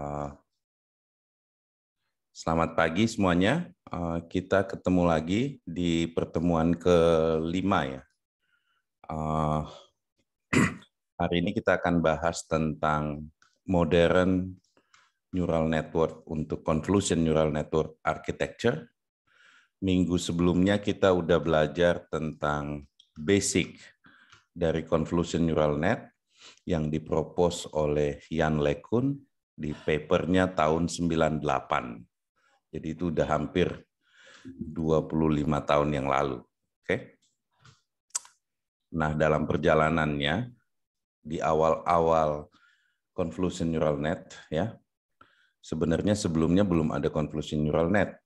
Eh, selamat pagi semuanya. Eh, kita ketemu lagi di pertemuan kelima ya. Eh, hari ini kita akan bahas tentang modern neural network untuk convolution neural network architecture. Minggu sebelumnya kita udah belajar tentang basic dari convolution neural net yang dipropos oleh Yan LeCun di papernya tahun 98. Jadi itu udah hampir 25 tahun yang lalu. Oke. Nah, dalam perjalanannya di awal-awal convolution neural net ya. Sebenarnya sebelumnya belum ada convolution neural net.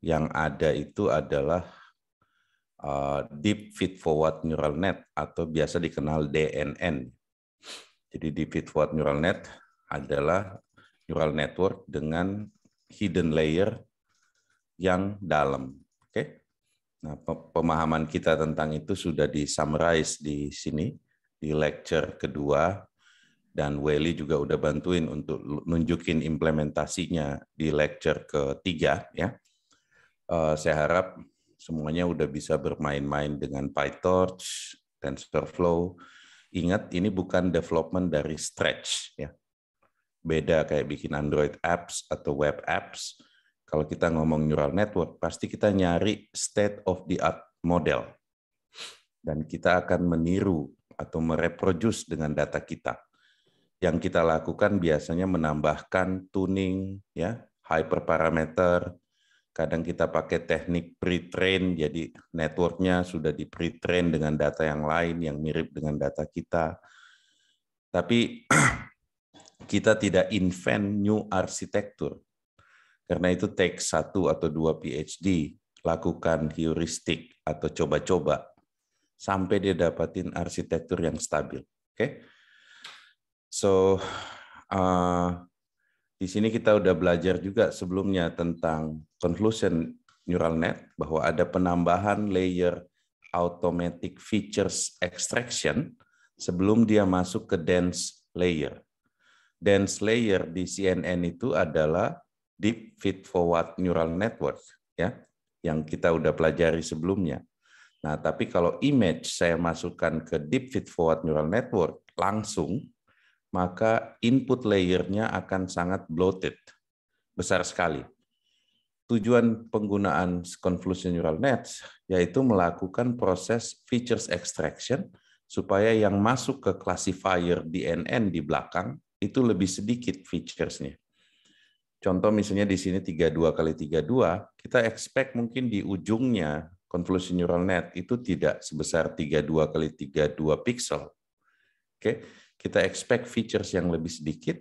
Yang ada itu adalah uh, deep feed forward neural net atau biasa dikenal DNN. Jadi deep feed forward neural net adalah neural network dengan hidden layer yang dalam. Oke. Nah, pemahaman kita tentang itu sudah di summarize di sini di lecture kedua dan Welly juga udah bantuin untuk nunjukin implementasinya di lecture ketiga ya. Uh, saya harap semuanya udah bisa bermain-main dengan PyTorch, TensorFlow. Ingat ini bukan development dari stretch ya beda kayak bikin Android apps atau web apps. Kalau kita ngomong neural network, pasti kita nyari state of the art model. Dan kita akan meniru atau mereproduce dengan data kita. Yang kita lakukan biasanya menambahkan tuning, ya, hyperparameter, kadang kita pakai teknik pre-train, jadi networknya sudah di pre-train dengan data yang lain yang mirip dengan data kita. Tapi Kita tidak invent new arsitektur. Karena itu take satu atau dua PhD, lakukan heuristik atau coba-coba sampai dia dapatin arsitektur yang stabil. Oke? Okay? So uh, di sini kita udah belajar juga sebelumnya tentang conclusion neural net bahwa ada penambahan layer automatic features extraction sebelum dia masuk ke dense layer dance layer di CNN itu adalah deep feed forward neural network ya yang kita udah pelajari sebelumnya. Nah, tapi kalau image saya masukkan ke deep feed forward neural network langsung, maka input layernya akan sangat bloated, besar sekali. Tujuan penggunaan convolution neural nets yaitu melakukan proses features extraction supaya yang masuk ke classifier DNN di belakang itu lebih sedikit featuresnya. Contoh misalnya di sini 32 kali 32, kita expect mungkin di ujungnya convolution neural net itu tidak sebesar 32 kali 32 pixel. Oke, kita expect features yang lebih sedikit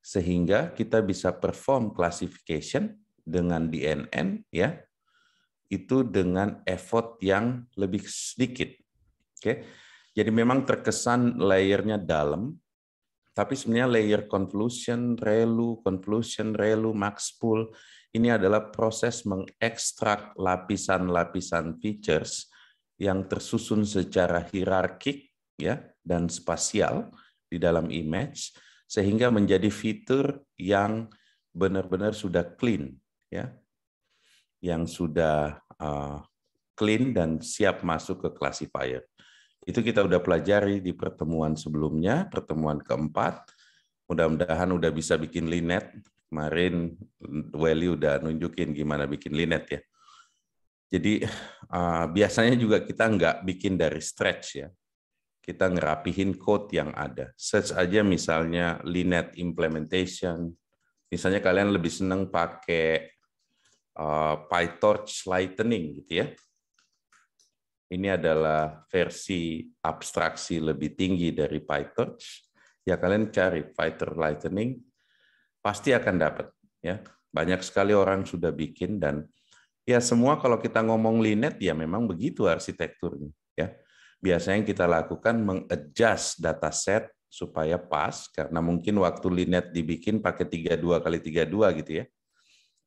sehingga kita bisa perform classification dengan DNN ya. Itu dengan effort yang lebih sedikit. Oke. Jadi memang terkesan layernya dalam tapi sebenarnya layer convolution, relu, convolution, relu, max pool, ini adalah proses mengekstrak lapisan-lapisan features yang tersusun secara hierarkik ya dan spasial di dalam image sehingga menjadi fitur yang benar-benar sudah clean ya yang sudah uh, clean dan siap masuk ke classifier. Itu kita udah pelajari di pertemuan sebelumnya, pertemuan keempat. Mudah-mudahan udah bisa bikin linet. Kemarin Welly udah nunjukin gimana bikin linet ya. Jadi uh, biasanya juga kita nggak bikin dari stretch ya. Kita ngerapihin code yang ada. Search aja misalnya linet implementation. Misalnya kalian lebih seneng pakai uh, PyTorch lightning gitu ya ini adalah versi abstraksi lebih tinggi dari PyTorch, ya kalian cari Python Lightning, pasti akan dapat. Ya, banyak sekali orang sudah bikin dan ya semua kalau kita ngomong linet ya memang begitu arsitekturnya. Ya, biasanya yang kita lakukan mengadjust dataset supaya pas karena mungkin waktu linet dibikin pakai 32 kali 32 gitu ya.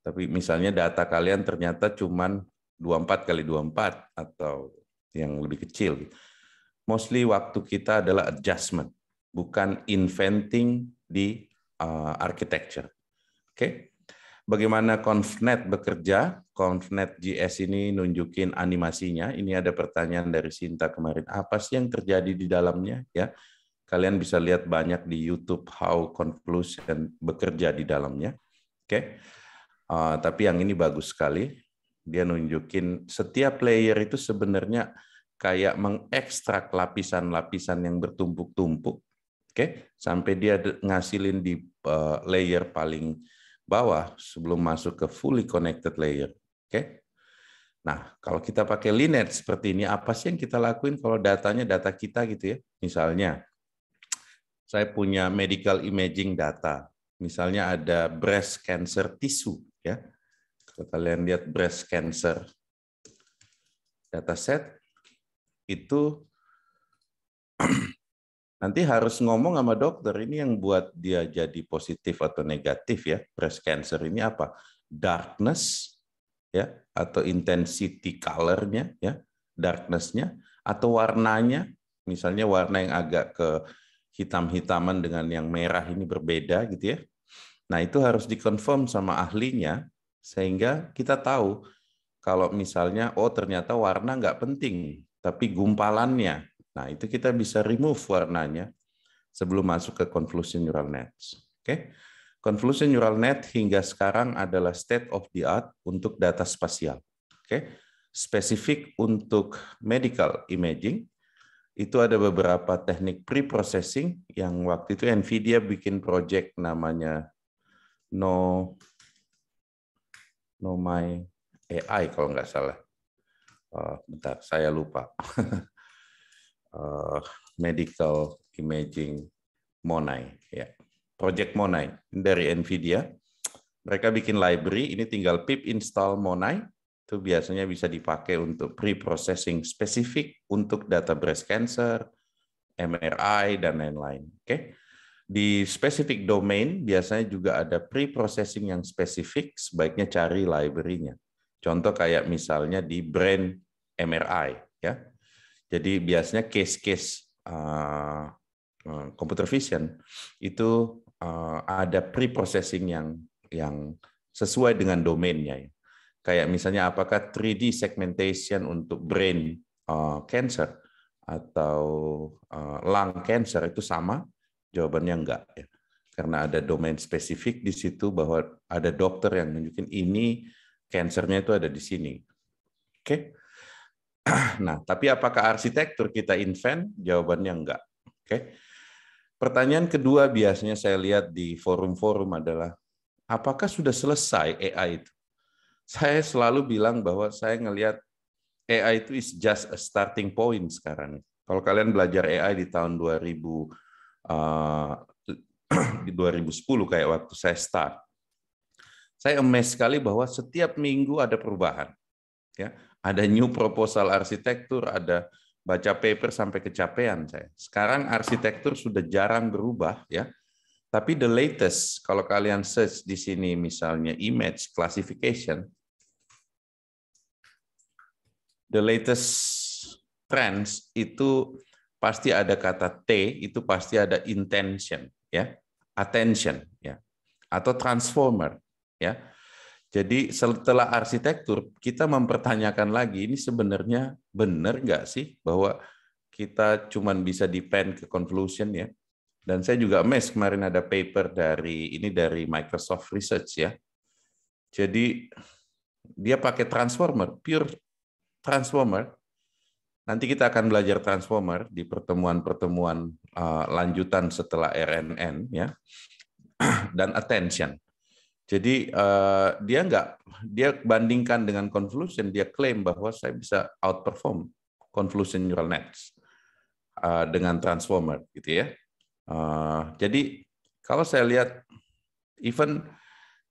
Tapi misalnya data kalian ternyata cuman 24 kali 24 atau yang lebih kecil. Gitu. Mostly waktu kita adalah adjustment, bukan inventing di uh, architecture. Oke. Okay? Bagaimana ConvNet bekerja? ConvNet GS ini nunjukin animasinya. Ini ada pertanyaan dari Sinta kemarin. Apa sih yang terjadi di dalamnya? Ya, kalian bisa lihat banyak di YouTube how convolution bekerja di dalamnya. Oke. Okay? Uh, eh, tapi yang ini bagus sekali. Dia nunjukin setiap layer itu sebenarnya kayak mengekstrak lapisan-lapisan yang bertumpuk-tumpuk. Oke, okay? sampai dia ngasilin di eh, layer paling bawah sebelum masuk ke fully connected layer. Oke. Okay? Nah, kalau kita pakai linear seperti ini, apa sih yang kita lakuin kalau datanya data kita gitu ya? Misalnya, saya punya medical imaging data. Misalnya ada breast cancer tissue ya. Kalau kalian lihat breast cancer dataset itu nanti harus ngomong sama dokter ini yang buat dia jadi positif atau negatif ya breast cancer ini apa darkness ya atau intensity colornya ya darknessnya atau warnanya misalnya warna yang agak ke hitam-hitaman dengan yang merah ini berbeda gitu ya nah itu harus dikonfirm sama ahlinya sehingga kita tahu kalau misalnya, oh ternyata warna nggak penting, tapi gumpalannya. Nah, itu kita bisa remove warnanya sebelum masuk ke convolution neural nets. Oke? Okay? Convolution neural net hingga sekarang adalah state of the art untuk data spasial. Oke? Okay? Spesifik untuk medical imaging, itu ada beberapa teknik pre-processing yang waktu itu NVIDIA bikin project namanya No Nomai AI kalau nggak salah. Uh, bentar, saya lupa. uh, medical Imaging Monai, ya. Project Monai dari Nvidia. Mereka bikin library, ini tinggal pip install Monai, itu biasanya bisa dipakai untuk pre-processing spesifik untuk data breast cancer, MRI, dan lain-lain. Oke. Okay? Di specific domain biasanya juga ada pre-processing yang spesifik, sebaiknya cari library-nya. Contoh kayak misalnya di brand MRI ya. Jadi biasanya case-case uh, uh, computer vision itu uh, ada pre-processing yang yang sesuai dengan domainnya ya. Kayak misalnya apakah 3D segmentation untuk brain uh, cancer atau uh, lung cancer itu sama Jawabannya enggak ya. Karena ada domain spesifik di situ bahwa ada dokter yang nunjukin ini kansernya itu ada di sini. Oke. Okay? Nah, tapi apakah arsitektur kita invent? Jawabannya enggak. Oke. Okay? Pertanyaan kedua biasanya saya lihat di forum-forum adalah apakah sudah selesai AI itu? Saya selalu bilang bahwa saya ngelihat AI itu is just a starting point sekarang. Kalau kalian belajar AI di tahun 2000 Eh, di 2010 kayak waktu saya start. Saya amazed sekali bahwa setiap minggu ada perubahan. Ya, ada new proposal arsitektur, ada baca paper sampai kecapean saya. Sekarang arsitektur sudah jarang berubah ya. Tapi the latest kalau kalian search di sini misalnya image classification the latest trends itu pasti ada kata T itu pasti ada intention ya attention ya atau transformer ya jadi setelah arsitektur kita mempertanyakan lagi ini sebenarnya benar nggak sih bahwa kita cuma bisa depend ke conclusion ya dan saya juga mes kemarin ada paper dari ini dari Microsoft Research ya jadi dia pakai transformer pure transformer Nanti kita akan belajar transformer di pertemuan-pertemuan eh, lanjutan setelah RNN ya dan attention. Jadi eh, dia nggak dia bandingkan dengan convolution dia klaim bahwa saya bisa outperform convolution neural nets eh, dengan transformer gitu ya. jadi kalau saya lihat even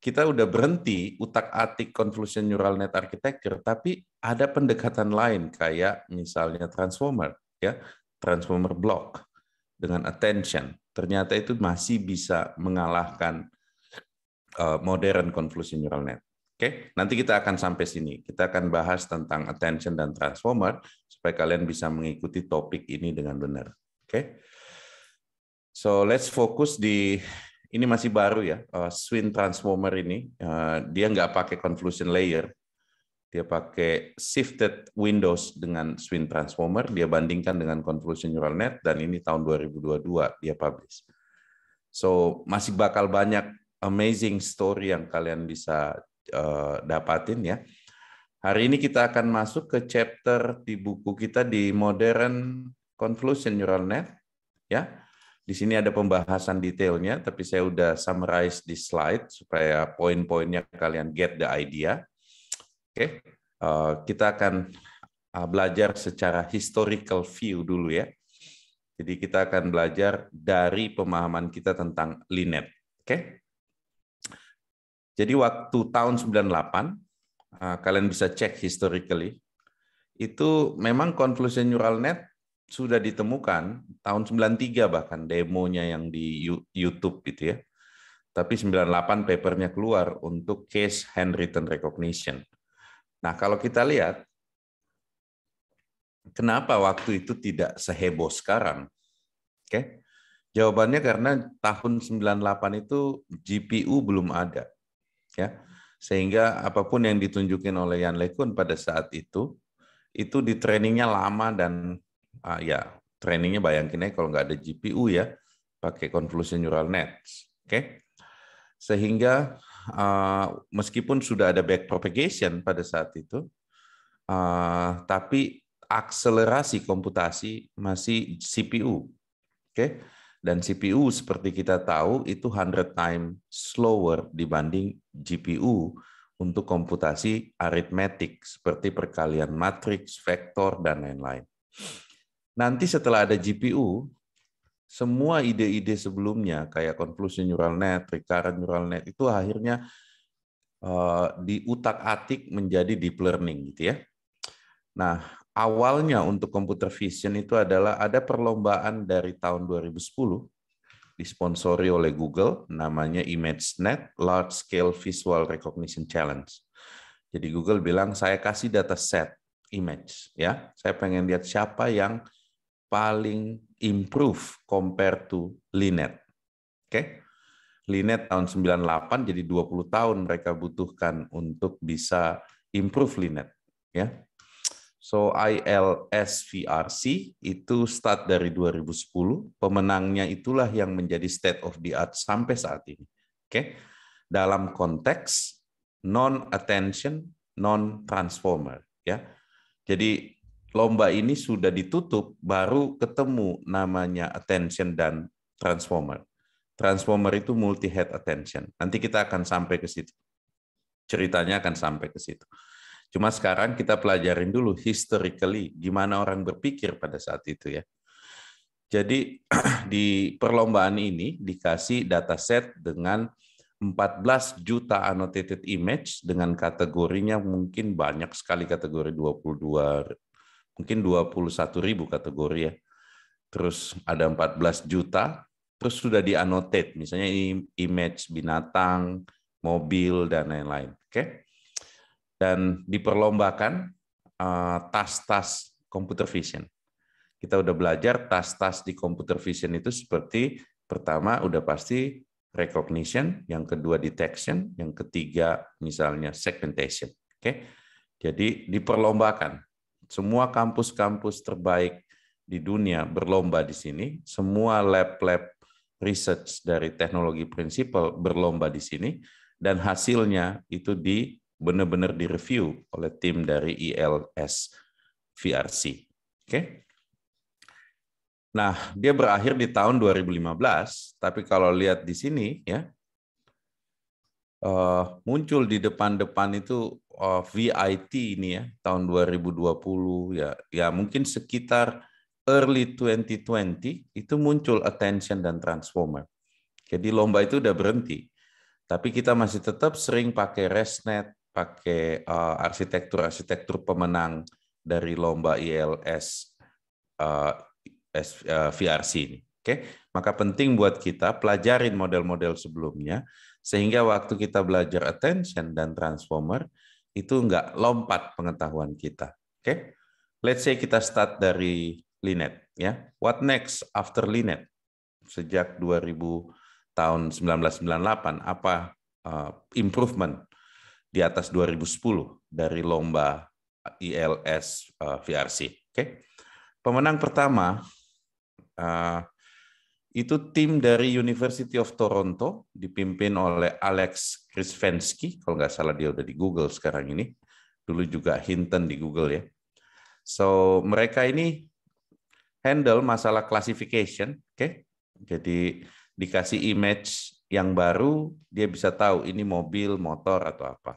kita udah berhenti utak-atik convolution neural net architecture, tapi ada pendekatan lain kayak misalnya transformer, ya transformer block dengan attention. Ternyata itu masih bisa mengalahkan eh, modern convolution neural net. Oke, nanti kita akan sampai sini. Kita akan bahas tentang attention dan transformer supaya kalian bisa mengikuti topik ini dengan benar. Oke. So let's focus di ini masih baru ya, uh, Swing Transformer ini. Eh, dia nggak pakai convolution layer, dia pakai shifted windows dengan Swing Transformer, dia bandingkan dengan convolution neural net, dan ini tahun 2022 dia publish. So masih bakal banyak amazing story yang kalian bisa eh, dapatin ya. Hari ini kita akan masuk ke chapter di buku kita di Modern Convolution Neural Net ya di sini ada pembahasan detailnya, tapi saya sudah summarize di slide supaya poin-poinnya kalian get the idea. Oke, okay. uh, eh, kita akan eh, belajar secara historical view dulu ya. Jadi kita akan belajar dari pemahaman kita tentang Linet. Oke? Okay? Jadi waktu tahun 98, eh, kalian bisa cek historically, itu memang convolution neural net sudah ditemukan tahun 93 bahkan demonya yang di YouTube gitu ya. Tapi 98 papernya keluar untuk case handwritten recognition. Nah, kalau kita lihat kenapa waktu itu tidak seheboh sekarang? Oke. Jawabannya karena tahun 98 itu GPU belum ada. Ya. Sehingga apapun yang ditunjukin oleh Yan Lekun pada saat itu itu di trainingnya lama dan uh, ya trainingnya bayangin ya kalau nggak ada GPU ya pakai convolution neural nets, oke? Okay? Sehingga uh, meskipun sudah ada backpropagation pada saat itu, uh, tapi akselerasi komputasi masih CPU, oke? Okay? Dan CPU seperti kita tahu itu 100 times slower dibanding GPU untuk komputasi aritmetik seperti perkalian matriks, vektor, dan lain-lain. Nanti setelah ada GPU, semua ide-ide sebelumnya kayak conclusion neural net, recurrent neural net itu akhirnya uh, eh, diutak-atik menjadi deep learning gitu ya. Nah, awalnya untuk computer vision itu adalah ada perlombaan dari tahun 2010 disponsori oleh Google namanya ImageNet Large Scale Visual Recognition Challenge. Jadi Google bilang saya kasih data set image ya. Saya pengen lihat siapa yang paling improve compared to Linet. Oke. Okay? Linet tahun 98 jadi 20 tahun mereka butuhkan untuk bisa improve Linet ya. Yeah. So ILSVRC itu start dari 2010, pemenangnya itulah yang menjadi state of the art sampai saat ini. Oke. Okay? Dalam konteks non attention non transformer ya. Jadi lomba ini sudah ditutup baru ketemu namanya attention dan transformer. Transformer itu multi head attention. Nanti kita akan sampai ke situ. Ceritanya akan sampai ke situ. Cuma sekarang kita pelajarin dulu historically gimana orang berpikir pada saat itu ya. Jadi di perlombaan ini dikasih data set dengan 14 juta annotated image dengan kategorinya mungkin banyak sekali kategori 22 mungkin 21 ribu kategori ya. Terus ada 14 juta, terus sudah di-annotate. misalnya image binatang, mobil, dan lain-lain. Oke? Dan diperlombakan eh, tas-tas uh, computer vision. Kita udah belajar tas-tas di computer vision itu seperti pertama udah pasti recognition, yang kedua detection, yang ketiga misalnya segmentation. Oke? Jadi diperlombakan semua kampus-kampus terbaik di dunia berlomba di sini. Semua lab-lab research dari teknologi prinsipal berlomba di sini. Dan hasilnya itu di benar-benar direview oleh tim dari ILS VRC. Oke. Nah, dia berakhir di tahun 2015, tapi kalau lihat di sini ya, eh, muncul di depan-depan itu Of eh, VIT ini ya tahun 2020 ya ya mungkin sekitar early 2020 itu muncul attention dan transformer. Jadi lomba itu udah berhenti. Tapi kita masih tetap sering pakai ResNet, pakai uh, arsitektur-arsitektur pemenang dari lomba ILS uh, S, uh, eh, VRC ini. Oke, okay? maka penting buat kita pelajarin model-model sebelumnya sehingga waktu kita belajar attention dan transformer itu nggak lompat pengetahuan kita. Oke, okay? let's say kita start dari Linet. Ya, what next after Linet? Sejak 2000 tahun 1998, apa uh, improvement di atas 2010 dari lomba ILS uh, eh, VRC? Oke, okay? pemenang pertama uh, itu tim dari University of Toronto dipimpin oleh Alex Krisvensky kalau nggak salah dia udah di Google sekarang ini dulu juga Hinton di Google ya so mereka ini handle masalah classification oke okay? jadi dikasih image yang baru dia bisa tahu ini mobil motor atau apa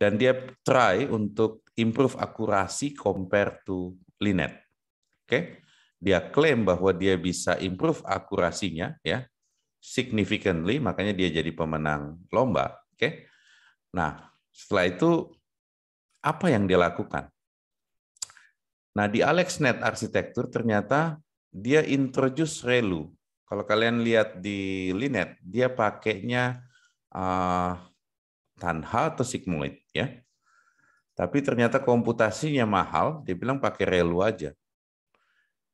dan dia try untuk improve akurasi compare to Linet oke okay? dia klaim bahwa dia bisa improve akurasinya ya significantly makanya dia jadi pemenang lomba oke okay? nah setelah itu apa yang dia lakukan nah di AlexNet arsitektur ternyata dia introduce relu kalau kalian lihat di Linet dia pakainya uh, tanha atau sigmoid ya tapi ternyata komputasinya mahal dia bilang pakai relu aja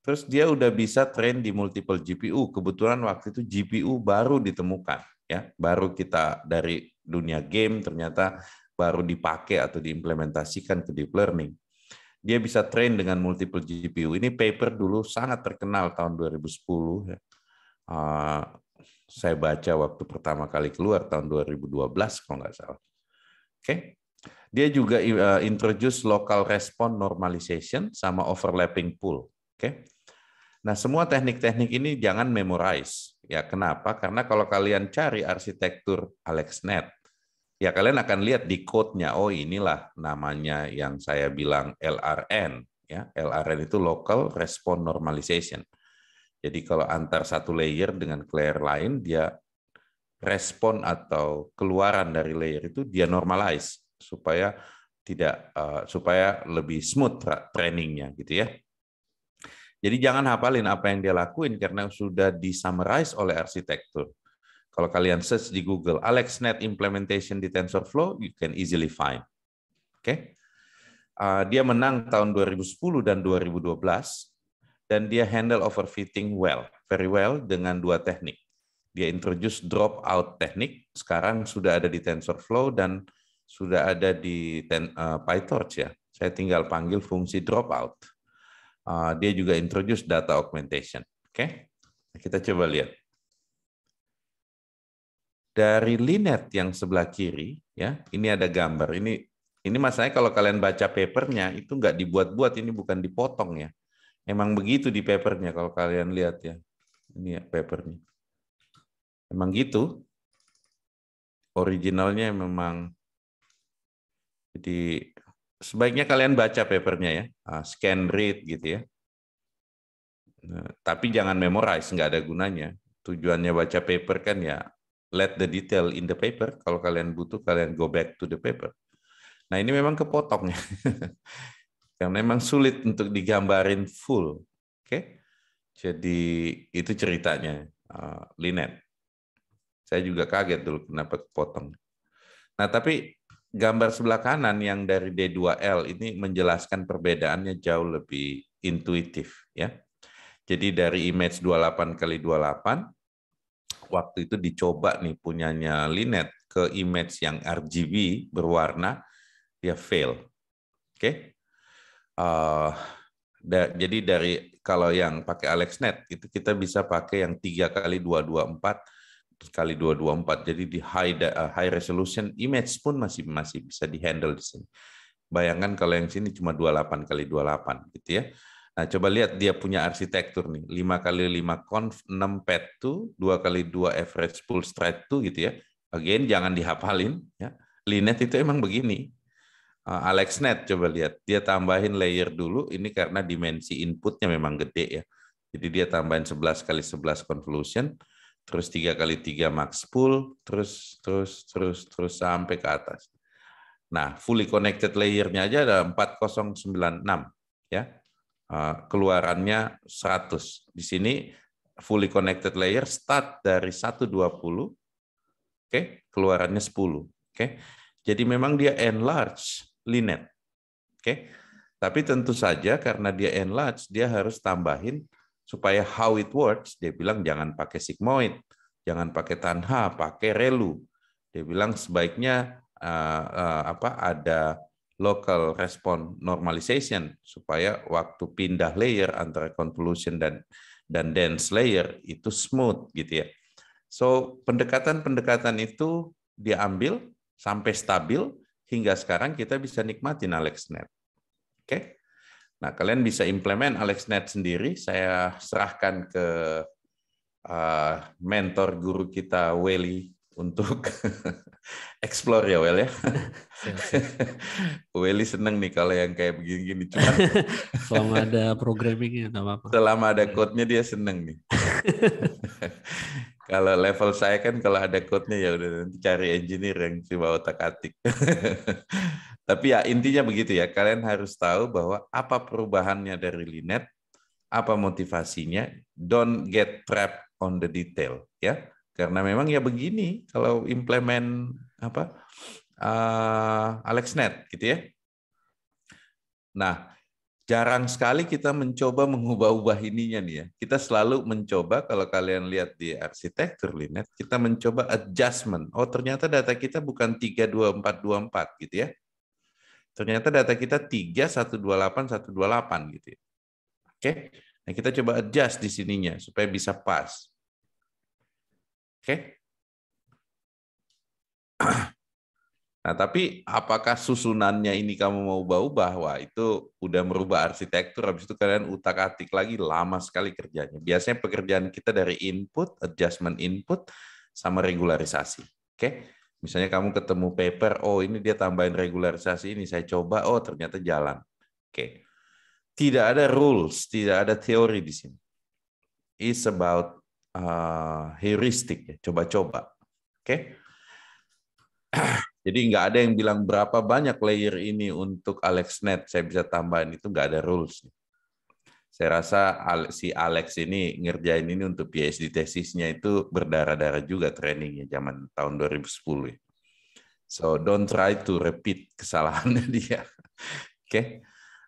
Terus dia udah bisa train di multiple GPU. Kebetulan waktu itu GPU baru ditemukan, ya, baru kita dari dunia game ternyata baru dipakai atau diimplementasikan ke deep learning. Dia bisa train dengan multiple GPU. Ini paper dulu sangat terkenal tahun 2010. Ya. Uh, saya baca waktu pertama kali keluar tahun 2012 kalau nggak salah. Oke, okay. dia juga eh, introduce local response normalization sama overlapping pool. Oke. Okay. Nah, semua teknik-teknik ini jangan memorize. Ya, kenapa? Karena kalau kalian cari arsitektur AlexNet, ya kalian akan lihat di code-nya, oh inilah namanya yang saya bilang LRN. Ya, LRN itu Local Response Normalization. Jadi kalau antar satu layer dengan layer lain, dia respon atau keluaran dari layer itu dia normalize supaya tidak uh, supaya lebih smooth trainingnya gitu ya. Jadi jangan hafalin apa yang dia lakuin karena sudah disummarize oleh arsitektur. Kalau kalian search di Google AlexNet implementation di TensorFlow, you can easily find. Oke. Okay? Uh, dia menang tahun 2010 dan 2012 dan dia handle overfitting well, very well dengan dua teknik. Dia introduce dropout teknik, sekarang sudah ada di TensorFlow dan sudah ada di ten, uh, PyTorch ya. Saya tinggal panggil fungsi dropout. out. Ah, dia juga introduce data augmentation. Oke, okay? Nah, kita coba lihat. Dari Linet yang sebelah kiri, ya, ini ada gambar. Ini ini masanya kalau kalian baca papernya itu nggak dibuat-buat, ini bukan dipotong ya. Emang begitu di papernya kalau kalian lihat ya. Ini ya papernya. Emang gitu. Originalnya memang jadi sebaiknya kalian baca papernya ya, ah, scan read gitu ya. Nah, tapi jangan memorize, nggak ada gunanya. Tujuannya baca paper kan ya, let the detail in the paper. Kalau kalian butuh, kalian go back to the paper. Nah ini memang kepotongnya yang memang sulit untuk digambarin full. Oke, okay? jadi itu ceritanya ah, Linet. Saya juga kaget dulu kenapa kepotong. Nah tapi gambar sebelah kanan yang dari D2L ini menjelaskan perbedaannya jauh lebih intuitif ya. Jadi dari image 28 kali 28 waktu itu dicoba nih punyanya Linet ke image yang RGB berwarna dia fail. Oke. Okay? Uh, eh, jadi dari kalau yang pakai AlexNet itu kita bisa pakai yang 3 kali 224 kali 224. Jadi di high eh, high resolution image pun masih masih bisa dihandle di sini. Bayangkan kalau yang sini cuma 28 kali 28 gitu ya. Nah, coba lihat dia punya arsitektur nih. 5 kali 5 conf, 6 pet 2, 2 kali 2 average pull stride 2 gitu ya. Again, jangan dihafalin. ya Linet itu emang begini. Eh, AlexNet coba lihat. Dia tambahin layer dulu, ini karena dimensi inputnya memang gede ya. Jadi dia tambahin 11 kali 11 convolution, terus tiga kali tiga max pull, terus terus terus terus sampai ke atas. Nah, fully connected layernya aja ada 4096 ya. Eh, keluarannya 100. Di sini fully connected layer start dari 120. Oke, okay, keluarannya 10. Oke. Okay. Jadi memang dia enlarge linet. Oke. Okay. Tapi tentu saja karena dia enlarge dia harus tambahin supaya how it works, dia bilang jangan pakai sigmoid, jangan pakai tanha, pakai relu. Dia bilang sebaiknya uh, uh, apa ada local response normalization supaya waktu pindah layer antara convolution dan dan dense layer itu smooth gitu ya. So pendekatan-pendekatan itu diambil sampai stabil hingga sekarang kita bisa nikmatin AlexNet. Oke. Okay? Nah, kalian bisa implement AlexNet sendiri. Saya serahkan ke eh, mentor guru kita, Welly, untuk explore ya, ya. Weli. ya. Welly seneng nih kalau yang kayak begini-gini. Cuman selama ada programmingnya nggak apa-apa. Selama ada code-nya dia seneng nih. Kalau level saya kan kalau ada code-nya ya udah nanti cari engineer yang coba otak-atik. Tapi ya intinya begitu ya, kalian harus tahu bahwa apa perubahannya dari Linet, apa motivasinya, don't get trapped on the detail ya. Karena memang ya begini kalau implement apa uh, AlexNet gitu ya. Nah, jarang sekali kita mencoba mengubah-ubah ininya nih ya. Kita selalu mencoba kalau kalian lihat di arsitektur Linet, kita mencoba adjustment. Oh, ternyata data kita bukan 32424 gitu ya. Ternyata data kita 3128128 gitu ya. Oke. Nah, kita coba adjust di sininya supaya bisa pas. Oke. Nah, tapi apakah susunannya ini kamu mau ubah-ubah? Wah, itu udah merubah arsitektur, habis itu kalian utak-atik lagi, lama sekali kerjanya. Biasanya pekerjaan kita dari input, adjustment input, sama regularisasi. Oke? Okay? Misalnya kamu ketemu paper, oh ini dia tambahin regularisasi ini, saya coba, oh ternyata jalan. Oke. Okay. Tidak ada rules, tidak ada teori di sini. It's about uh, heuristik, ya, coba-coba. Oke. Okay? Jadi nggak ada yang bilang berapa banyak layer ini untuk AlexNet saya bisa tambahin itu nggak ada rules. Saya rasa si Alex ini ngerjain ini untuk PhD tesisnya itu berdarah-darah juga trainingnya zaman tahun 2010. Ya. So don't try to repeat kesalahannya dia. Oke. Okay.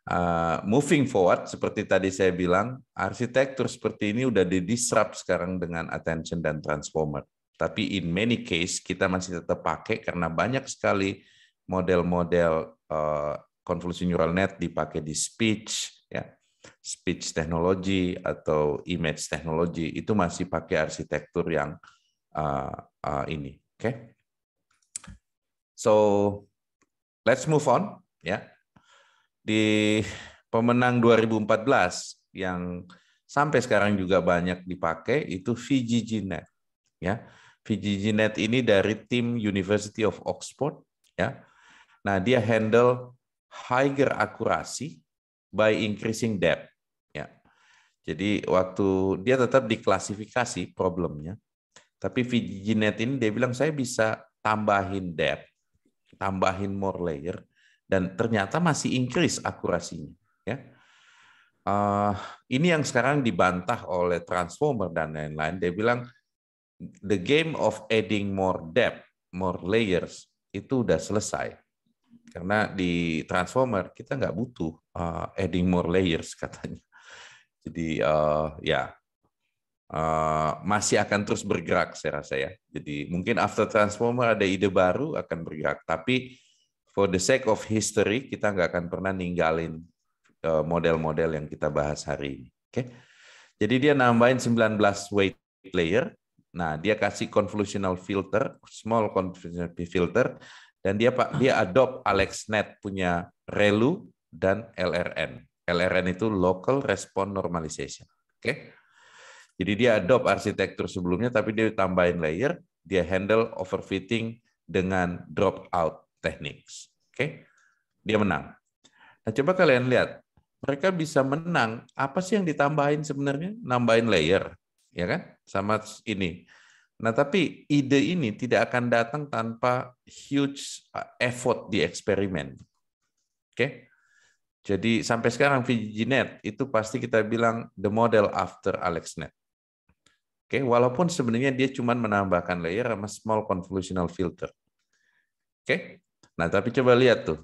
Uh, moving forward, seperti tadi saya bilang, arsitektur seperti ini udah didisrupt sekarang dengan attention dan transformer tapi in many case kita masih tetap pakai karena banyak sekali model-model uh, eh, convolution neural net dipakai di speech, ya, speech technology atau image technology itu masih pakai arsitektur yang uh, uh, ini. Oke, okay? so let's move on. Ya, di pemenang 2014 yang sampai sekarang juga banyak dipakai itu VGGNet. Ya, VGGNet ini dari tim University of Oxford ya. Nah, dia handle higher akurasi by increasing depth ya. Jadi waktu dia tetap diklasifikasi problemnya. Tapi VGGNet ini dia bilang saya bisa tambahin depth, tambahin more layer dan ternyata masih increase akurasinya ya. Uh, ini yang sekarang dibantah oleh transformer dan lain-lain. Dia bilang the game of adding more depth, more layers itu udah selesai. Karena di transformer kita nggak butuh uh, adding more layers katanya. Jadi uh, ya uh, masih akan terus bergerak saya rasa ya. Jadi mungkin after transformer ada ide baru akan bergerak, tapi for the sake of history kita nggak akan pernah ninggalin uh, model-model yang kita bahas hari ini. Oke. Okay? Jadi dia nambahin 19 weight layer Nah, dia kasih convolutional filter, small convolutional filter, dan dia pak dia adopt AlexNet punya ReLU dan LRN. LRN itu Local Response Normalization. Oke. Okay? Jadi dia adopt arsitektur sebelumnya, tapi dia tambahin layer, dia handle overfitting dengan dropout techniques. Oke, okay? dia menang. Nah, coba kalian lihat, mereka bisa menang. Apa sih yang ditambahin sebenarnya? Nambahin layer ya kan? Sama ini. Nah, tapi ide ini tidak akan datang tanpa huge uh, effort di eksperimen. Oke? Jadi sampai sekarang VGNet itu pasti kita bilang the model after AlexNet. Oke, walaupun sebenarnya dia cuma menambahkan layer sama small convolutional filter. Oke? Nah, tapi coba lihat tuh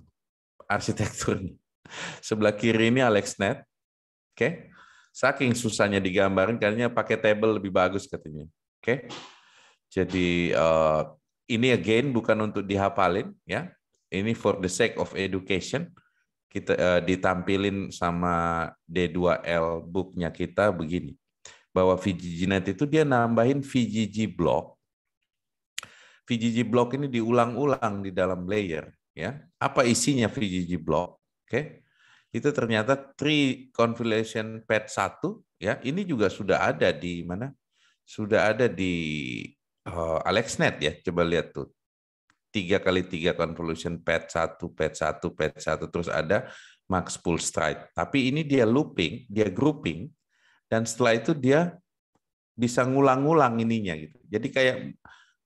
arsitekturnya. Sebelah kiri ini AlexNet, oke? Okay? Saking susahnya digambarin, kayaknya pakai table lebih bagus katanya. Oke. Okay? Jadi uh, ini again bukan untuk dihafalin ya. Ini for the sake of education. Kita uh, ditampilin sama D2L booknya kita begini. Bahwa VGG net itu dia nambahin VGG block. VGG block ini diulang-ulang di dalam layer ya. Apa isinya VGG block? Oke. Okay? itu ternyata pre-compilation pet 1 ya ini juga sudah ada di mana sudah ada di uh, AlexNet ya coba lihat tuh tiga kali tiga convolution pet 1 pet 1 pet 1 terus ada max pull stride tapi ini dia looping dia grouping dan setelah itu dia bisa ngulang-ngulang ininya gitu jadi kayak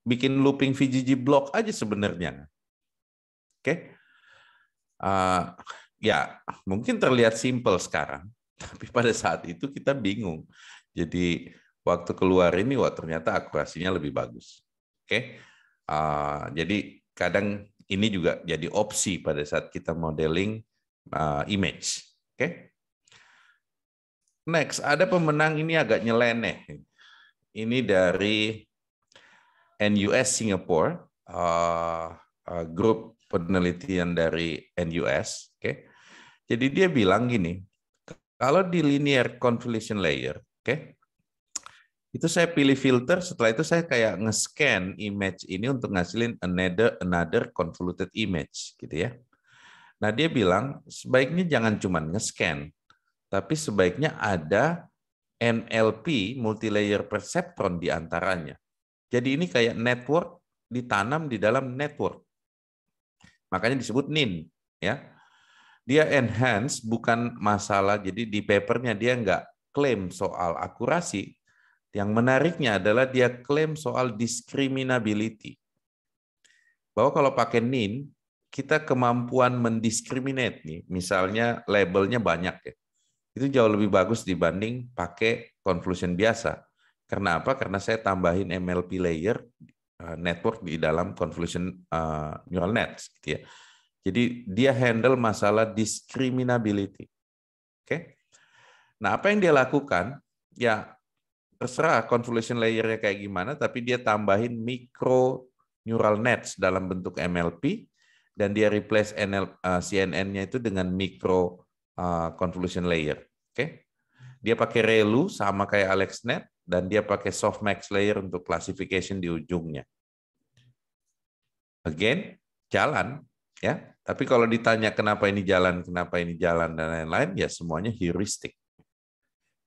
bikin looping VGG block aja sebenarnya oke okay? uh, ya mungkin terlihat simpel sekarang, tapi pada saat itu kita bingung. Jadi waktu keluar ini wah ternyata akurasinya lebih bagus. Oke. Uh, jadi kadang ini juga jadi opsi pada saat kita modeling uh, image. Oke. Next, ada pemenang ini agak nyeleneh. Ini dari NUS Singapore, uh, uh, grup penelitian dari NUS. Oke, okay. Jadi dia bilang gini, kalau di linear convolution layer, oke, okay, itu saya pilih filter, setelah itu saya kayak nge-scan image ini untuk ngasilin another, another convoluted image, gitu ya. Nah dia bilang, sebaiknya jangan cuma nge-scan, tapi sebaiknya ada NLP multilayer perceptron di antaranya. Jadi ini kayak network ditanam di dalam network. Makanya disebut NIN, ya. Dia enhance bukan masalah. Jadi di papernya dia nggak klaim soal akurasi. Yang menariknya adalah dia klaim soal discriminability. Bahwa kalau pakai NIN, kita kemampuan mendiskriminate nih, misalnya labelnya banyak ya. Itu jauh lebih bagus dibanding pakai convolution biasa. Karena apa? Karena saya tambahin MLP layer eh, network di dalam convolution eh, neural nets gitu ya. Jadi dia handle masalah discriminability. Oke. Okay? Nah, apa yang dia lakukan? Ya terserah convolution layer-nya kayak gimana, tapi dia tambahin micro neural nets dalam bentuk MLP dan dia replace NL, uh, eh, CNN-nya itu dengan micro uh, eh, convolution layer. Oke. Okay? Dia pakai ReLU sama kayak AlexNet dan dia pakai softmax layer untuk classification di ujungnya. Again, jalan ya. Tapi kalau ditanya kenapa ini jalan, kenapa ini jalan dan lain-lain, ya semuanya heuristik.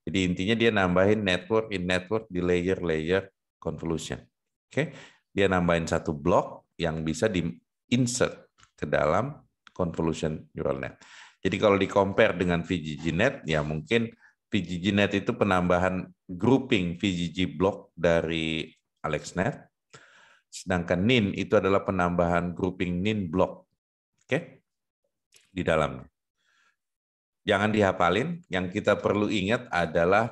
Jadi intinya dia nambahin network in network di layer-layer convolution. Oke, dia nambahin satu blok yang bisa di insert ke dalam convolution neural net. Jadi kalau di compare dengan VGG Net, ya mungkin VGG Net itu penambahan grouping VGG block dari AlexNet, sedangkan NIN itu adalah penambahan grouping NIN block Oke? Di dalamnya. Jangan dihafalin, yang kita perlu ingat adalah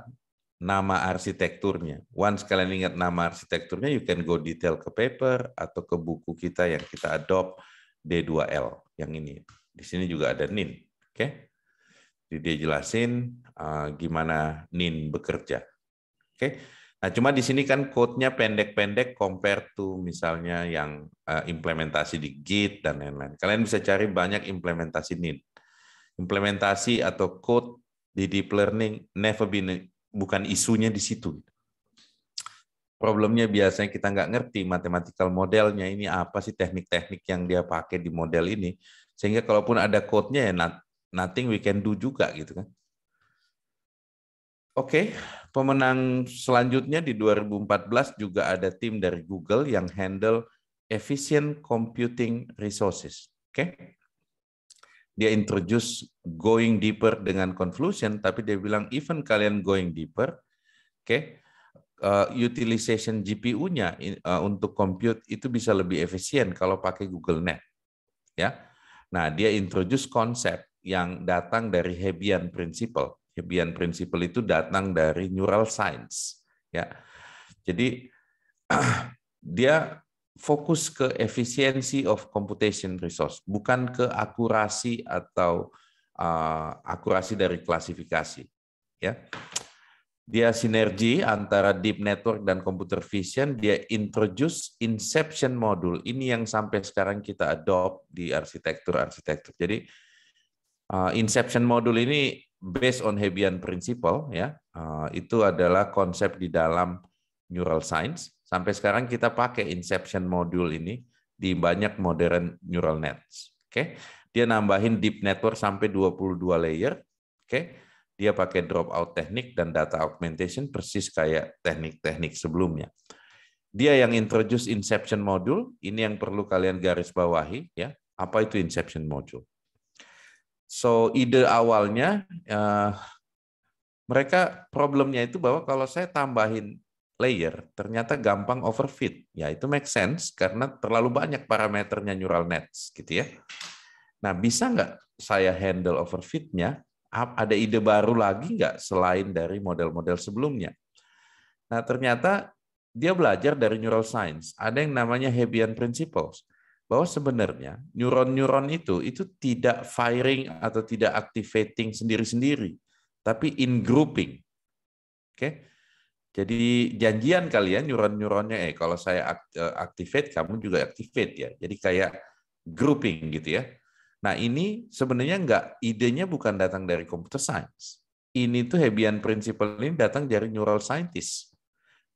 nama arsitekturnya. Once kalian ingat nama arsitekturnya, you can go detail ke paper atau ke buku kita yang kita adopt D2L yang ini. Di sini juga ada NIN, oke? Okay? Jadi dia jelasin uh, gimana NIN bekerja. Oke? Okay? Nah, cuma di sini kan code-nya pendek-pendek compare to misalnya yang eh, implementasi di Git dan lain-lain. Kalian bisa cari banyak implementasi NIN. Implementasi atau code di deep learning never been bukan isunya di situ. Problemnya biasanya kita nggak ngerti mathematical modelnya ini apa sih teknik-teknik yang dia pakai di model ini. Sehingga kalaupun ada code-nya ya nothing we can do juga gitu kan. Oke, okay. pemenang selanjutnya di 2014 juga ada tim dari Google yang handle efficient computing resources. Oke. Okay? Dia introduce going deeper dengan conclusion, tapi dia bilang even kalian going deeper, oke, okay, uh, eh, utilization GPU-nya uh, eh, untuk compute itu bisa lebih efisien kalau pakai Google Net. Ya. Nah, dia introduce konsep yang datang dari Hebbian Principle Hebbian principle itu datang dari neural science ya. Jadi dia fokus ke efisiensi of computation resource, bukan ke akurasi atau uh, akurasi dari klasifikasi ya. Dia sinergi antara deep network dan computer vision, dia introduce inception module. Ini yang sampai sekarang kita adopt di arsitektur-arsitektur. Jadi uh, inception module ini based on Hebbian principle ya uh, itu adalah konsep di dalam neural science sampai sekarang kita pakai inception module ini di banyak modern neural nets oke okay? dia nambahin deep network sampai 22 layer oke okay? dia pakai drop out teknik dan data augmentation persis kayak teknik-teknik sebelumnya dia yang introduce inception module ini yang perlu kalian garis bawahi ya apa itu inception module So ide awalnya uh, mereka problemnya itu bahwa kalau saya tambahin layer ternyata gampang overfit. Ya itu make sense karena terlalu banyak parameternya neural nets gitu ya. Nah bisa nggak saya handle overfitnya? Ada ide baru lagi nggak selain dari model-model sebelumnya? Nah ternyata dia belajar dari neural science. Ada yang namanya Hebbian principles bahwa sebenarnya neuron-neuron itu itu tidak firing atau tidak activating sendiri-sendiri, tapi in grouping. Oke. Jadi janjian kalian neuron-neuronnya eh kalau saya eh, activate kamu juga activate ya. Jadi kayak grouping gitu ya. Nah, ini sebenarnya enggak idenya bukan datang dari computer science. Ini tuh Hebbian principle ini datang dari neural scientist.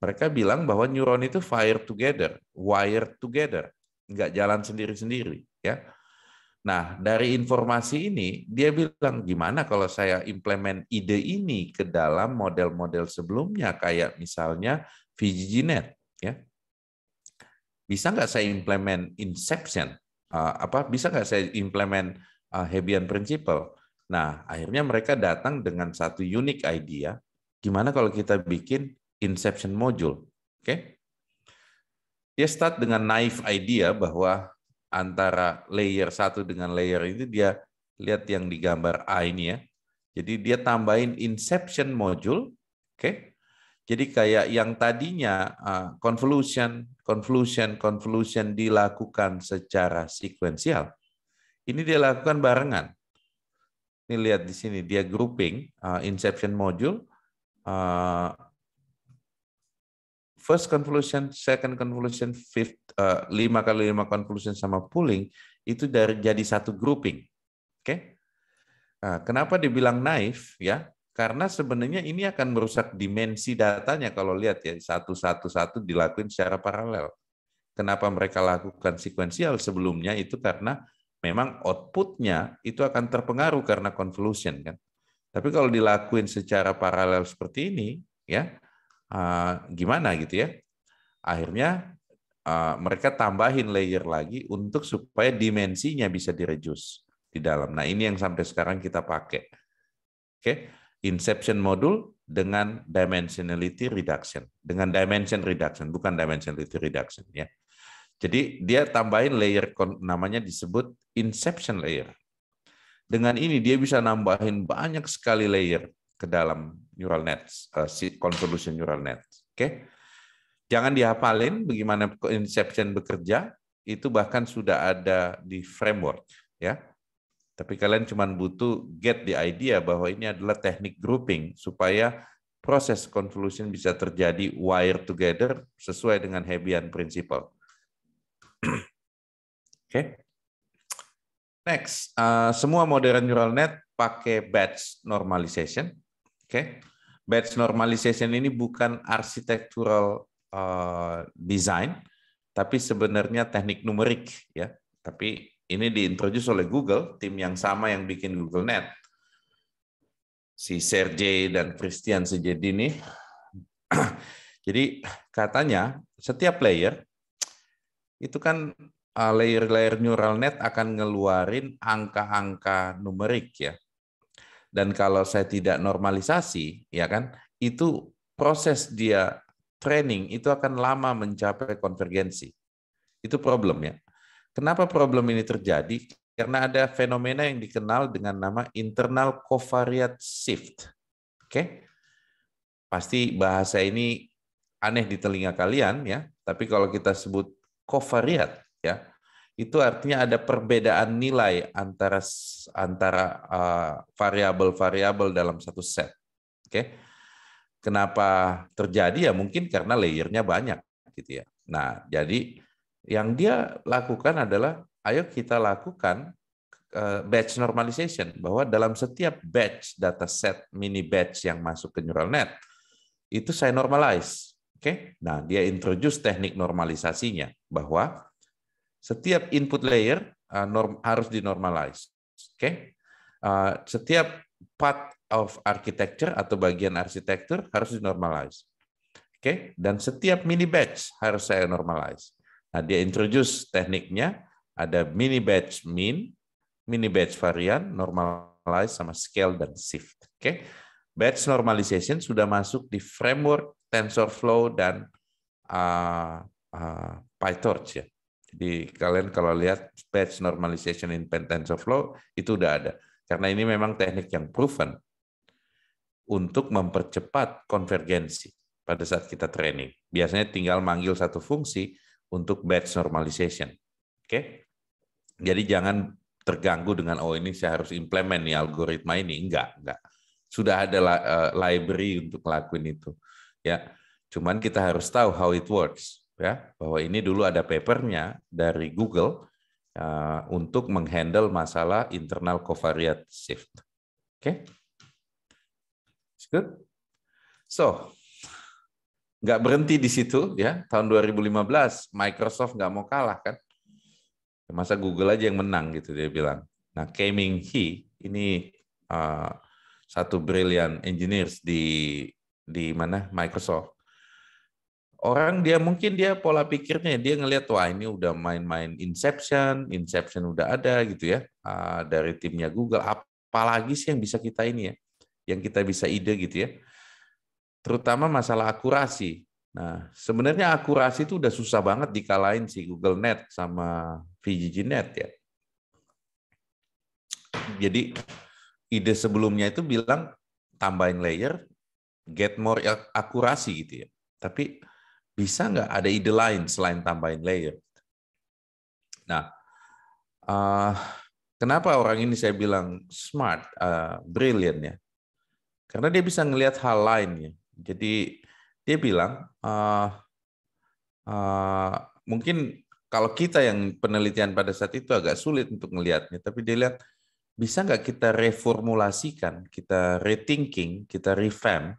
Mereka bilang bahwa neuron itu fire together, wire together nggak jalan sendiri-sendiri ya. Nah, dari informasi ini dia bilang gimana kalau saya implement ide ini ke dalam model-model sebelumnya kayak misalnya VGGNet ya. Bisa nggak saya implement inception? Uh, apa bisa nggak saya implement uh, Hebbian principle? Nah, akhirnya mereka datang dengan satu unique idea. Gimana kalau kita bikin inception module? Oke. Okay? dia start dengan naive idea bahwa antara layer satu dengan layer itu dia lihat yang di gambar A ini ya. Jadi dia tambahin inception module, oke? Okay? Jadi kayak yang tadinya convolution, convolution, convolution dilakukan secara sekuensial. Ini dia lakukan barengan. Ini lihat di sini dia grouping uh, inception module, uh, first convolution, second convolution, fifth, uh, lima kali lima convolution sama pooling, itu dari jadi satu grouping. Oke? Okay? Nah, kenapa dibilang naif ya? Karena sebenarnya ini akan merusak dimensi datanya kalau lihat ya satu-satu-satu dilakuin secara paralel. Kenapa mereka lakukan sekuensial sebelumnya itu karena memang outputnya itu akan terpengaruh karena convolution kan. Tapi kalau dilakuin secara paralel seperti ini ya Ah, gimana gitu ya. Akhirnya ah, mereka tambahin layer lagi untuk supaya dimensinya bisa direduce di dalam. Nah ini yang sampai sekarang kita pakai. Oke, okay? inception module dengan dimensionality reduction, dengan dimension reduction, bukan dimensionality reduction ya. Jadi dia tambahin layer namanya disebut inception layer. Dengan ini dia bisa nambahin banyak sekali layer ke dalam neural nets, uh, convolution neural nets. Oke, jangan dihafalin bagaimana inception bekerja, itu bahkan sudah ada di framework, ya. Tapi kalian cuma butuh get the idea bahwa ini adalah teknik grouping supaya proses convolution bisa terjadi wire together sesuai dengan Hebbian principle. Oke. Okay. Next, uh, semua modern neural net pakai batch normalization okay? batch normalization ini bukan architectural uh, design, tapi sebenarnya teknik numerik ya. Tapi ini diintroduce oleh Google, tim yang sama yang bikin Google Net. Si Sergey dan Christian sejadi ini. Jadi katanya setiap player itu kan eh, layer-layer neural net akan ngeluarin angka-angka numerik ya dan kalau saya tidak normalisasi ya kan itu proses dia training itu akan lama mencapai konvergensi itu problem ya kenapa problem ini terjadi karena ada fenomena yang dikenal dengan nama internal covariate shift oke pasti bahasa ini aneh di telinga kalian ya tapi kalau kita sebut covariate ya itu artinya ada perbedaan nilai antara antara eh, variabel-variabel dalam satu set. Oke. Okay? Kenapa terjadi ya mungkin karena layernya banyak gitu ya. Nah, jadi yang dia lakukan adalah ayo kita lakukan eh, batch normalization bahwa dalam setiap batch data set mini batch yang masuk ke neural net itu saya normalize. Oke. Okay? Nah, dia introduce teknik normalisasinya bahwa setiap input layer uh, norm, harus dinormalize. Oke, okay? uh, setiap part of architecture atau bagian arsitektur harus dinormalize. Oke, okay? dan setiap mini batch harus saya normalize. Nah, dia introduce tekniknya ada mini batch mean, mini batch varian, normalize sama scale dan shift. Oke. Okay? Batch normalization sudah masuk di framework TensorFlow dan uh, uh, PyTorch ya. Di kalian kalau lihat patch normalization in pen of law itu udah ada. Karena ini memang teknik yang proven untuk mempercepat konvergensi pada saat kita training. Biasanya tinggal manggil satu fungsi untuk batch normalization. Oke? Okay? Jadi jangan terganggu dengan oh ini saya harus implement nih algoritma ini. Enggak, enggak. Sudah ada eh, library untuk lakuin itu. Ya. Cuman kita harus tahu how it works ya bahwa ini dulu ada papernya dari Google uh, untuk menghandle masalah internal covariate shift. Oke, okay? good. So nggak berhenti di situ ya tahun 2015 Microsoft nggak mau kalah kan ya, masa Google aja yang menang gitu dia bilang nah Kaming He ini uh, satu brilliant engineers di di mana Microsoft orang dia mungkin dia pola pikirnya dia ngelihat wah ini udah main-main Inception, Inception udah ada gitu ya ah, dari timnya Google. Apalagi sih yang bisa kita ini ya, yang kita bisa ide gitu ya. Terutama masalah akurasi. Nah, sebenarnya akurasi itu udah susah banget dikalahin si Google Net sama VGG Net ya. Jadi ide sebelumnya itu bilang tambahin layer, get more akurasi gitu ya. Tapi bisa nggak ada ide lain selain tambahin layer? Nah, uh, kenapa orang ini saya bilang smart, uh, brilliant ya? Karena dia bisa ngelihat hal lainnya. Jadi dia bilang, uh, uh, mungkin kalau kita yang penelitian pada saat itu agak sulit untuk melihatnya, tapi dia lihat bisa nggak kita reformulasikan, kita rethinking, kita revamp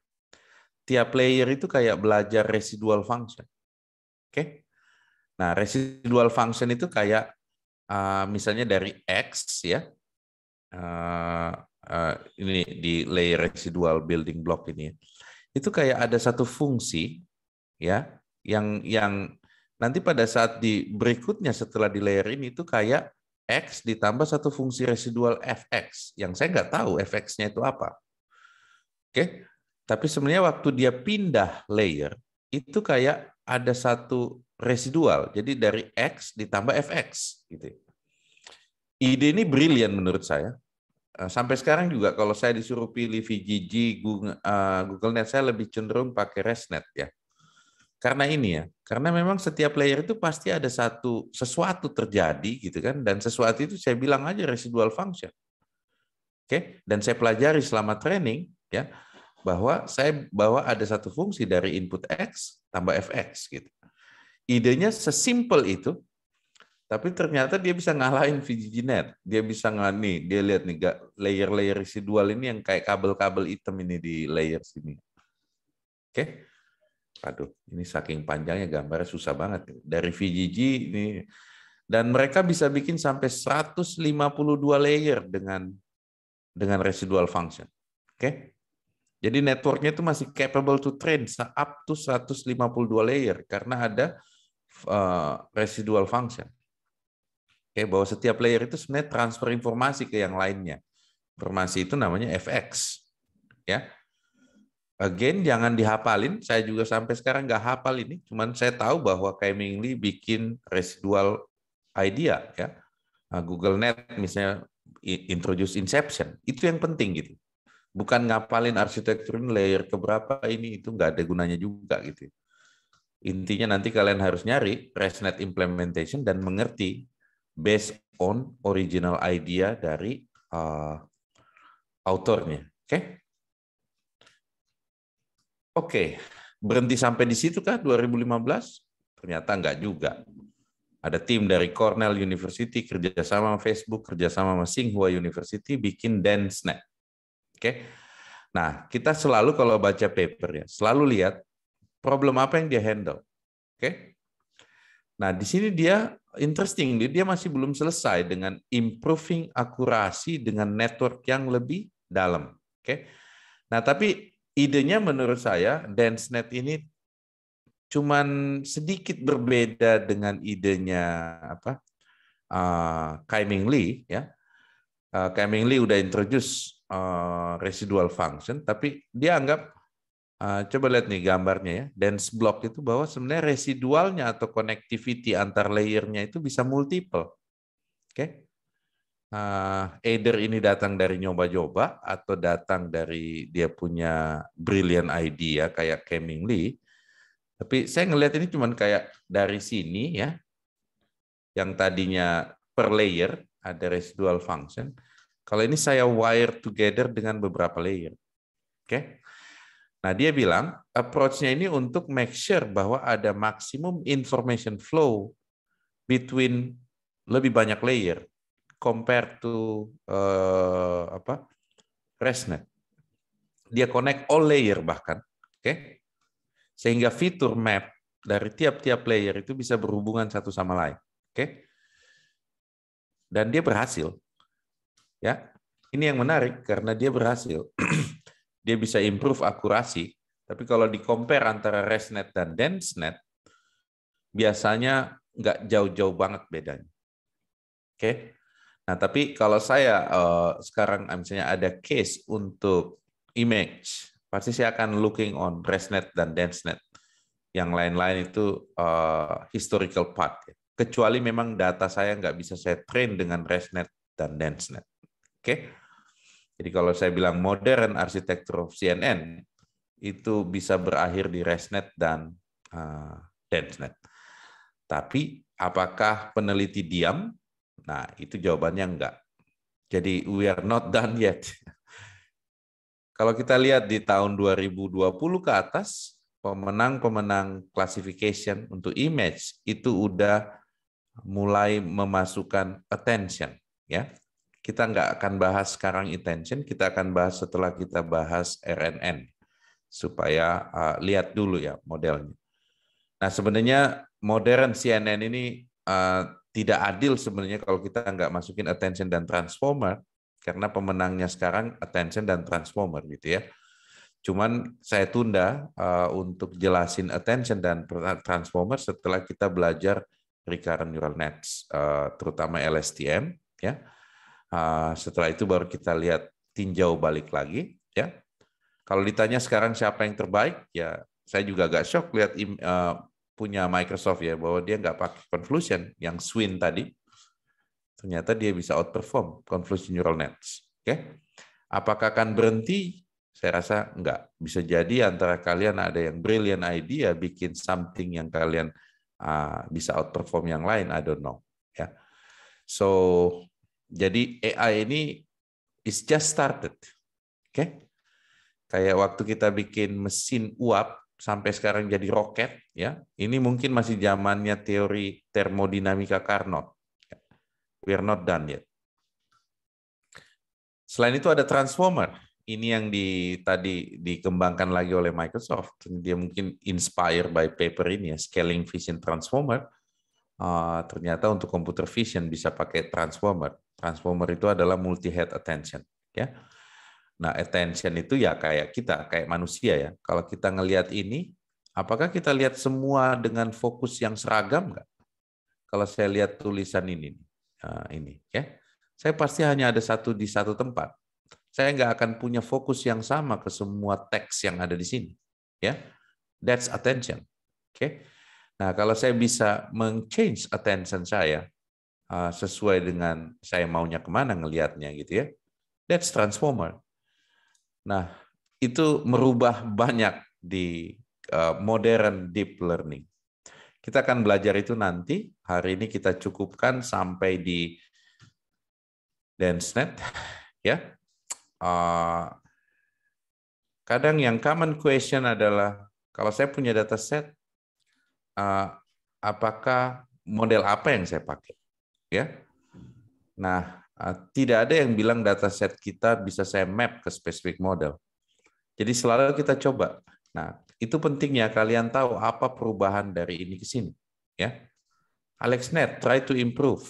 tiap layer itu kayak belajar residual function. Oke? Okay? Nah, residual function itu kayak uh, misalnya dari X ya. Uh, uh, ini di layer residual building block ini ya. Itu kayak ada satu fungsi ya yang yang nanti pada saat di berikutnya setelah di layer ini itu kayak X ditambah satu fungsi residual fx yang saya nggak tahu fx-nya itu apa. Oke, okay? Tapi sebenarnya waktu dia pindah layer, itu kayak ada satu residual. Jadi dari X ditambah FX. Gitu. Ide ini brilian menurut saya. Eh, sampai sekarang juga kalau saya disuruh pilih VGG, eh, Google, Net, saya lebih cenderung pakai ResNet ya. Karena ini ya, karena memang setiap layer itu pasti ada satu sesuatu terjadi gitu kan, dan sesuatu itu saya bilang aja residual function. Oke, okay? dan saya pelajari selama training ya bahwa saya bahwa ada satu fungsi dari input x tambah fx gitu. Idenya sesimpel itu, tapi ternyata dia bisa ngalahin VGGNet. Dia bisa ngani, dia lihat nih layer-layer residual ini yang kayak kabel-kabel hitam ini di layer sini. Oke. Okay? Aduh, ini saking panjangnya gambarnya susah banget. Dari VGG ini dan mereka bisa bikin sampai 152 layer dengan dengan residual function. Oke. Okay? Jadi networknya itu masih capable to train up to 152 layer karena ada eh, residual function. Oke, bahwa setiap layer itu sebenarnya transfer informasi ke yang lainnya. Informasi itu namanya FX. Ya. Again, jangan dihafalin. Saya juga sampai sekarang nggak hafal ini. Cuman saya tahu bahwa Kmingli bikin residual idea. ya nah, Google Net misalnya introduce inception. Itu yang penting gitu. Bukan ngapalin arsitektur ini layer keberapa ini itu nggak ada gunanya juga gitu. Intinya nanti kalian harus nyari ResNet implementation dan mengerti based on original idea dari uh, autornya. Oke? Okay? Oke, okay. berhenti sampai di situ kah 2015? Ternyata nggak juga. Ada tim dari Cornell University kerjasama Facebook, kerjasama sama Tsinghua University bikin DanceNet. Oke. Nah, kita selalu kalau baca paper ya, selalu lihat problem apa yang dia handle. Oke. Nah, di sini dia interesting, dia masih belum selesai dengan improving akurasi dengan network yang lebih dalam. Oke. Nah, tapi idenya menurut saya net ini cuman sedikit berbeda dengan idenya apa? Uh, ah, Kaiming Li ya. Uh, ah, Kaiming Li udah introduce Eh, residual function, tapi dia anggap uh, coba lihat nih gambarnya ya, dense block itu bahwa sebenarnya residualnya atau connectivity antar layernya itu bisa multiple. Oke. Okay? Uh, eh, either ini datang dari nyoba-nyoba atau datang dari dia punya brilliant idea kayak Keming Lee. Tapi saya ngelihat ini cuman kayak dari sini ya, yang tadinya per layer ada residual function, kalau ini saya wire together dengan beberapa layer. Oke. Okay? Nah, dia bilang approach-nya ini untuk make sure bahwa ada maksimum information flow between lebih banyak layer compared to uh, apa? ResNet. Dia connect all layer bahkan, oke? Okay? Sehingga fitur map dari tiap-tiap layer itu bisa berhubungan satu sama lain, oke? Okay? Dan dia berhasil. Ya, ini yang menarik karena dia berhasil. dia bisa improve akurasi. Tapi kalau di compare antara ResNet dan DenseNet, biasanya nggak jauh-jauh banget bedanya. Oke. Okay? Nah, tapi kalau saya uh, sekarang eh, misalnya ada case untuk image, pasti saya akan looking on ResNet dan DenseNet. Yang lain-lain itu uh, historical part. Kecuali memang data saya nggak bisa saya train dengan ResNet dan DenseNet. Oke. Jadi kalau saya bilang modern arsitektur CNN itu bisa berakhir di ResNet dan uh, eh, DenseNet. Tapi apakah peneliti diam? Nah, itu jawabannya enggak. Jadi we are not done yet. Kalau kita lihat di tahun 2020 ke atas, pemenang-pemenang classification untuk image itu udah mulai memasukkan attention, ya. Kita nggak akan bahas sekarang intention, kita akan bahas setelah kita bahas RNN. Supaya uh, lihat dulu ya modelnya. Nah sebenarnya modern CNN ini uh, tidak adil sebenarnya kalau kita nggak masukin attention dan transformer, karena pemenangnya sekarang attention dan transformer gitu ya. Cuman saya tunda uh, untuk jelasin attention dan transformer setelah kita belajar recurrent neural nets, uh, terutama LSTM, ya. Ah, setelah itu baru kita lihat tinjau balik lagi ya kalau ditanya sekarang siapa yang terbaik ya saya juga agak shock lihat eh, punya Microsoft ya bahwa dia nggak pakai conclusion yang Swin tadi ternyata dia bisa outperform conclusion neural nets oke apakah akan berhenti saya rasa enggak. Bisa jadi antara kalian ada yang brilliant idea bikin something yang kalian uh, bisa outperform yang lain, I don't know. Ya. So jadi AI ini is just started. Oke? Okay? Kayak waktu kita bikin mesin uap sampai sekarang jadi roket ya. Ini mungkin masih zamannya teori termodinamika Carnot. We're not done yet. Selain itu ada transformer. Ini yang di tadi dikembangkan lagi oleh Microsoft. Dia mungkin inspired by paper ini ya, scaling vision transformer. Uh, ternyata untuk computer vision bisa pakai transformer Transformer itu adalah multi head attention, ya. Nah, attention itu ya kayak kita, kayak manusia ya. Kalau kita ngelihat ini, apakah kita lihat semua dengan fokus yang seragam nggak? Kalau saya lihat tulisan ini, nah, ini ya, saya pasti hanya ada satu di satu tempat. Saya nggak akan punya fokus yang sama ke semua teks yang ada di sini, ya. That's attention, oke? Okay? Nah, kalau saya bisa mengchange attention saya Ah, sesuai dengan saya maunya kemana ngelihatnya gitu ya. That's transformer. Nah, itu merubah banyak di eh, modern deep learning. Kita akan belajar itu nanti. Hari ini kita cukupkan sampai di DenseNet, ya. Ah, kadang yang common question adalah kalau saya punya dataset, set, ah, apakah model apa yang saya pakai? ya. Nah, eh, tidak ada yang bilang dataset kita bisa saya map ke spesifik model. Jadi selalu kita coba. Nah, itu pentingnya kalian tahu apa perubahan dari ini ke sini, ya. AlexNet try to improve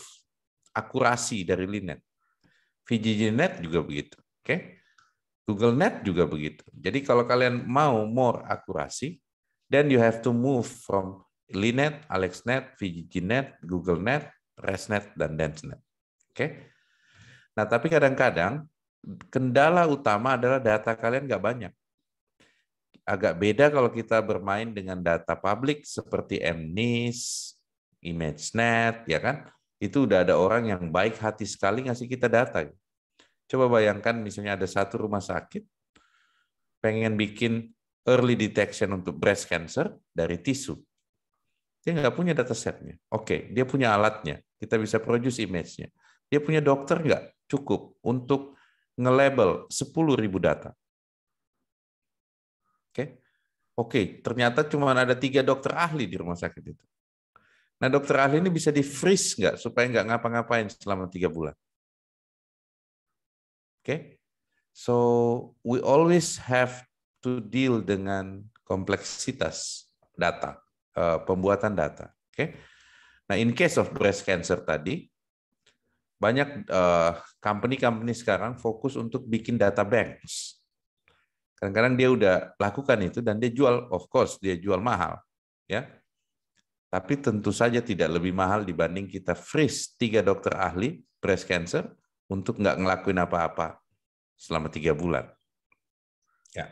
akurasi dari Linet. VGGNet juga begitu, oke? Okay? Google Net juga begitu. Jadi kalau kalian mau more akurasi, then you have to move from Linet, AlexNet, VGGNet, Google Net ResNet, dan DenseNet. Oke? Okay? Nah, tapi kadang-kadang kendala utama adalah data kalian nggak banyak. Agak beda kalau kita bermain dengan data publik seperti MNIS, ImageNet, ya kan? Itu udah ada orang yang baik hati sekali ngasih kita data. Coba bayangkan misalnya ada satu rumah sakit pengen bikin early detection untuk breast cancer dari tisu. Dia nggak punya data setnya. Oke, dia punya alatnya. Kita bisa produce image-nya. Dia punya dokter nggak? Cukup untuk nge-label ribu data. Oke, okay? oke. Okay, ternyata cuma ada tiga dokter ahli di rumah sakit itu. Nah, dokter ahli ini bisa di-freeze nggak supaya nggak ngapa-ngapain selama tiga bulan? Oke, okay? so we always have to deal dengan kompleksitas data, eh, pembuatan data. Oke, okay? Nah, in case of breast cancer tadi, banyak eh, company-company uh, sekarang fokus untuk bikin data banks. Kadang-kadang dia udah lakukan itu dan dia jual, of course, dia jual mahal, ya. Tapi tentu saja tidak lebih mahal dibanding kita freeze tiga dokter ahli breast cancer untuk nggak ngelakuin apa-apa selama tiga bulan. Ya.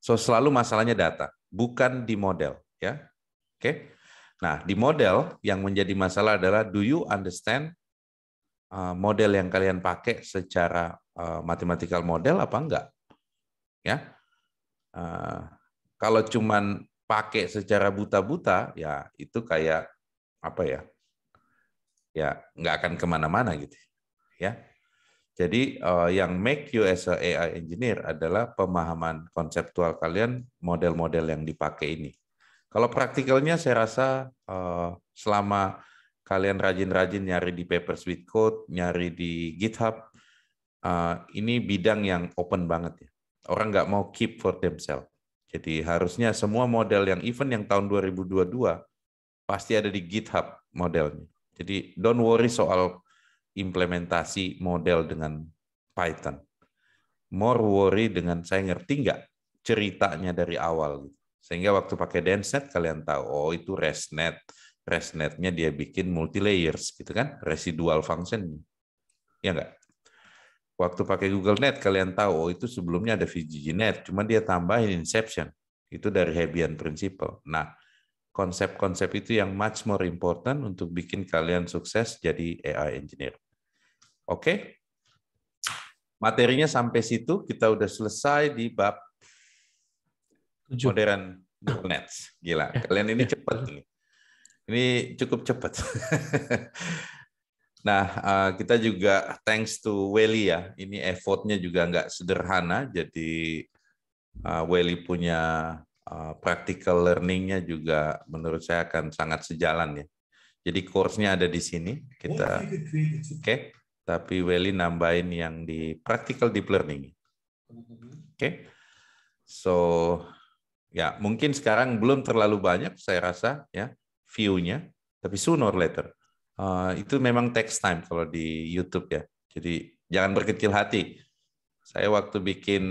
So selalu masalahnya data, bukan di model, ya. Oke. Okay? Nah, di model yang menjadi masalah adalah do you understand uh, model yang kalian pakai secara uh, mathematical model apa enggak? Ya. Uh, kalau cuman pakai secara buta-buta, ya itu kayak apa ya? Ya, nggak akan kemana-mana gitu. Ya. Jadi yang make you as a AI engineer adalah pemahaman konseptual kalian model-model yang dipakai ini. Kalau praktikalnya saya rasa eh, selama kalian rajin-rajin nyari di Papers with Code, nyari di GitHub, eh, ini bidang yang open banget ya. Orang nggak mau keep for themselves. Jadi harusnya semua model yang event yang tahun 2022 pasti ada di GitHub modelnya. Jadi don't worry soal implementasi model dengan Python. More worry dengan saya ngerti nggak ceritanya dari awal. gitu. Sehingga waktu pakai denset kalian tahu, oh itu ResNet. ResNetnya dia bikin multi layers gitu kan, residual function. Ya enggak? Waktu pakai Google Net kalian tahu, oh itu sebelumnya ada VGG Net cuma dia tambahin inception. Itu dari Hebbian Principle. Nah, konsep-konsep itu yang much more important untuk bikin kalian sukses jadi AI engineer. Oke? Okay? Materinya sampai situ, kita udah selesai di bab 7. modern Nets. Gila, eh. kalian ini eh. cepat ini. Ini cukup cepat. nah, eh, kita juga thanks to Welly ya. Ini effortnya juga nggak sederhana, jadi Welly punya practical learningnya juga menurut saya akan sangat sejalan ya. Jadi course-nya ada di sini. Kita oh, oke. Okay. Tapi Welly nambahin yang di practical deep learning. Oke. Okay. So Ya, mungkin sekarang belum terlalu banyak saya rasa ya viewnya tapi sooner or later. Uh, itu memang text time kalau di YouTube ya. Jadi jangan berkecil hati. Saya waktu bikin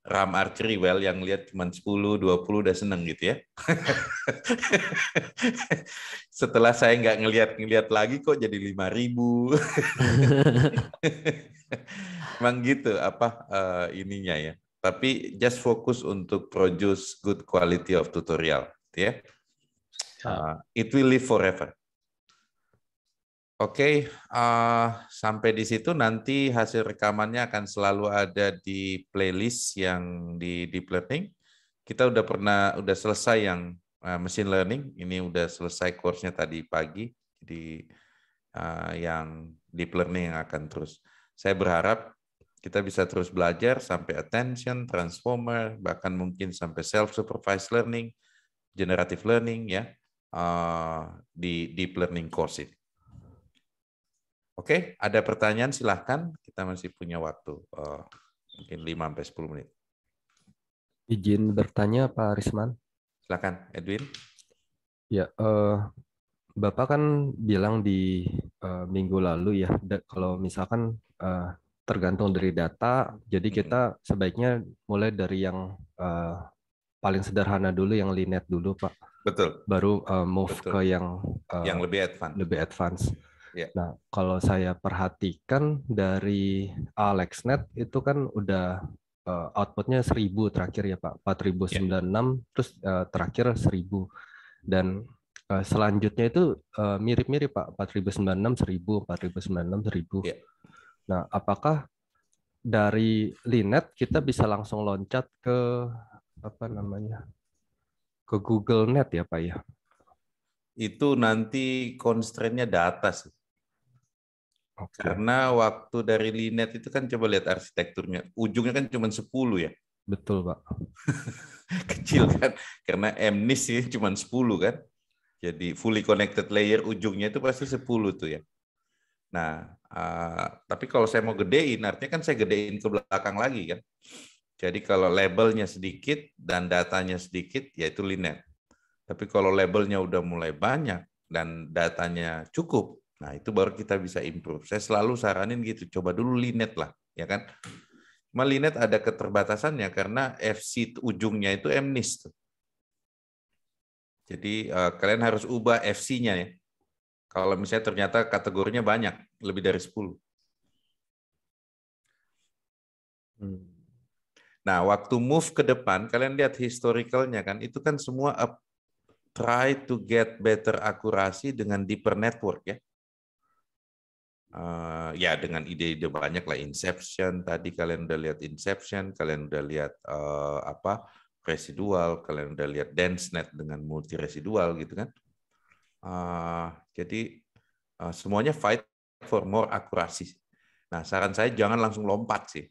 ram archery well yang lihat cuma 10, 20 udah seneng gitu ya. Setelah saya nggak ngelihat-ngelihat lagi kok jadi lima ribu. Emang gitu apa uh, ininya ya tapi just fokus untuk produce good quality of tutorial, ya. ya. Uh, it will live forever. Oke, okay, uh, sampai di situ nanti hasil rekamannya akan selalu ada di playlist yang di deep learning. Kita udah pernah udah selesai yang uh, machine learning, ini udah selesai course-nya tadi pagi. di uh, ah, yang deep learning yang akan terus. Saya berharap kita bisa terus belajar sampai attention, transformer, bahkan mungkin sampai self-supervised learning, generative learning ya uh, di deep learning course ini. Oke, okay, ada pertanyaan silahkan. Kita masih punya waktu uh, mungkin 5 sampai 10 menit. Izin bertanya Pak Risman. Silakan, Edwin. Ya, uh, Bapak kan bilang di uh, minggu lalu ya, kalau misalkan uh, tergantung dari data. Jadi kita sebaiknya mulai dari yang uh, paling sederhana dulu, yang linet dulu, Pak. Betul. Baru uh, move Betul. ke yang uh, yang lebih advance. Lebih advance. Yeah. Nah, kalau saya perhatikan dari AlexNet itu kan udah uh, outputnya 1000 terakhir ya Pak, 4096 yeah. Iya. terus uh, terakhir 1000 dan selanjutnya itu mirip-mirip uh, mirip -mirip, Pak, 4096 1000 4096 1000. Yeah. Nah, apakah dari Linet kita bisa langsung loncat ke apa namanya? ke Google Net ya, Pak ya? Itu nanti constraint-nya data sih. Okay. Karena waktu dari Linet itu kan coba lihat arsitekturnya, ujungnya kan cuma 10 ya. Betul, Pak. Kecil kan? Karena MNIST sih cuma 10 kan. Jadi fully connected layer ujungnya itu pasti 10 tuh ya. Nah, uh, tapi kalau saya mau gedein, artinya kan saya gedein ke belakang lagi kan. Jadi kalau labelnya sedikit dan datanya sedikit, yaitu Linet. Tapi kalau labelnya udah mulai banyak dan datanya cukup, nah itu baru kita bisa improve. Saya selalu saranin gitu, coba dulu Linet lah, ya kan? Cuma Linet ada keterbatasannya karena FC ujungnya itu MNIST. Jadi uh, kalian harus ubah FC-nya ya. Kalau misalnya ternyata kategorinya banyak, lebih dari 10. Hmm. Nah, waktu move ke depan, kalian lihat historicalnya kan, itu kan semua up, try to get better akurasi dengan deeper network ya. Uh, ya dengan ide-ide banyak lah inception tadi kalian udah lihat inception kalian udah lihat uh, apa residual kalian udah lihat dense net dengan multi residual gitu kan Uh, jadi uh, semuanya fight for more akurasi. Nah, saran saya jangan langsung lompat sih.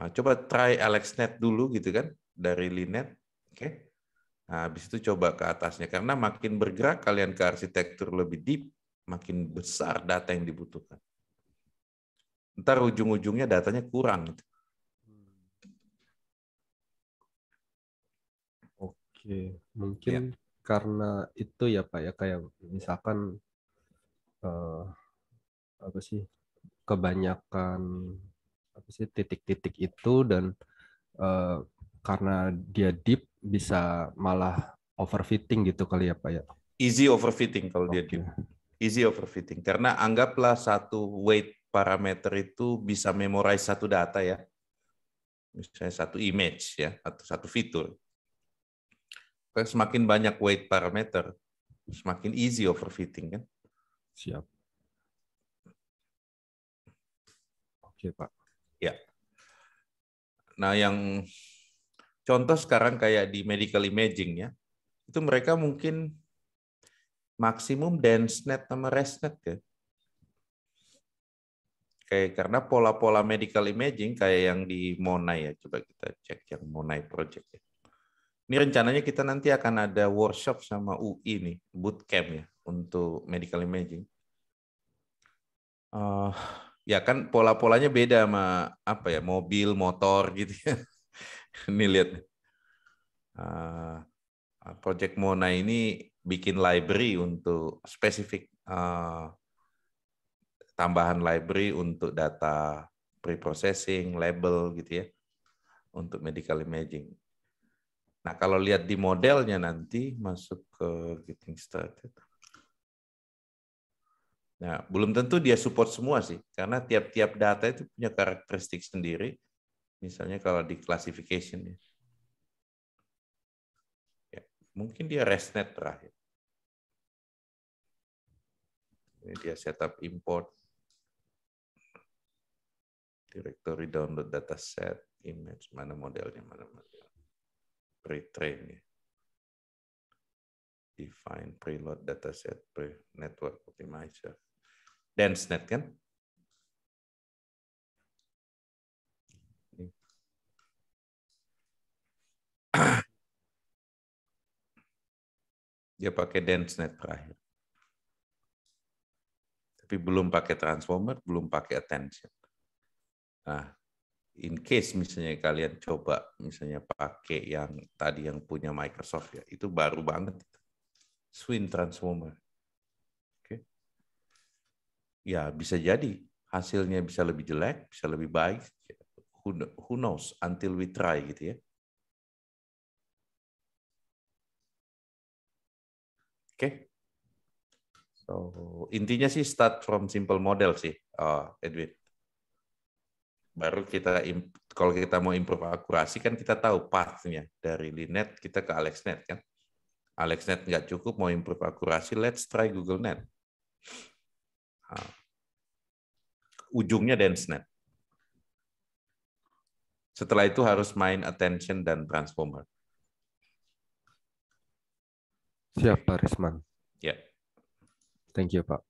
Uh, coba try AlexNet dulu gitu kan dari Linet, oke? Okay? Nah, habis itu coba ke atasnya karena makin bergerak kalian ke arsitektur lebih deep, makin besar data yang dibutuhkan. Ntar ujung-ujungnya datanya kurang. Gitu. Hmm. Oke, mungkin ya karena itu ya Pak ya kayak misalkan eh, apa sih kebanyakan apa sih titik-titik itu dan eh, karena dia deep bisa malah overfitting gitu kali ya Pak ya. Easy overfitting kalau okay. dia deep. Easy overfitting karena anggaplah satu weight parameter itu bisa memorize satu data ya. Misalnya satu image ya atau satu fitur Kan semakin banyak weight parameter, semakin easy overfitting kan? Siap. Oke Pak. Ya. Nah yang contoh sekarang kayak di medical imaging ya, itu mereka mungkin maksimum dense net sama rest net ya. Kayak karena pola-pola medical imaging kayak yang di Monai ya, coba kita cek yang Monai project ya. Ini rencananya kita nanti akan ada workshop sama UI nih, bootcamp ya, untuk medical imaging. Uh, ya kan pola-polanya beda sama apa ya, mobil, motor gitu ya. ini lihat. Uh, Project Mona ini bikin library untuk spesifik uh, tambahan library untuk data pre-processing, label gitu ya, untuk medical imaging. Nah, kalau lihat di modelnya nanti masuk ke getting started. Nah, belum tentu dia support semua sih, karena tiap-tiap data itu punya karakteristik sendiri. Misalnya kalau di classification ya. ya mungkin dia ResNet terakhir. Ini dia setup import. Directory download dataset, image, mana modelnya, mana modelnya pre-train. Ya. Define preload dataset pre-network optimizer. net kan? Dia pakai net terakhir. Tapi belum pakai transformer, belum pakai attention. Nah, in case misalnya kalian coba misalnya pakai yang tadi yang punya Microsoft ya itu baru banget swing transformer oke okay. ya bisa jadi hasilnya bisa lebih jelek bisa lebih baik who, knows until we try gitu ya oke okay. so intinya sih start from simple model sih uh, Edwin baru kita kalau kita mau improve akurasi kan kita tahu pathnya dari Linet kita ke AlexNet kan. AlexNet nggak cukup mau improve akurasi, let's try Google Net. Nah, ujungnya DenseNet. Setelah itu harus main attention dan transformer. Siap Pak Risman. Ya. Thank you Pak.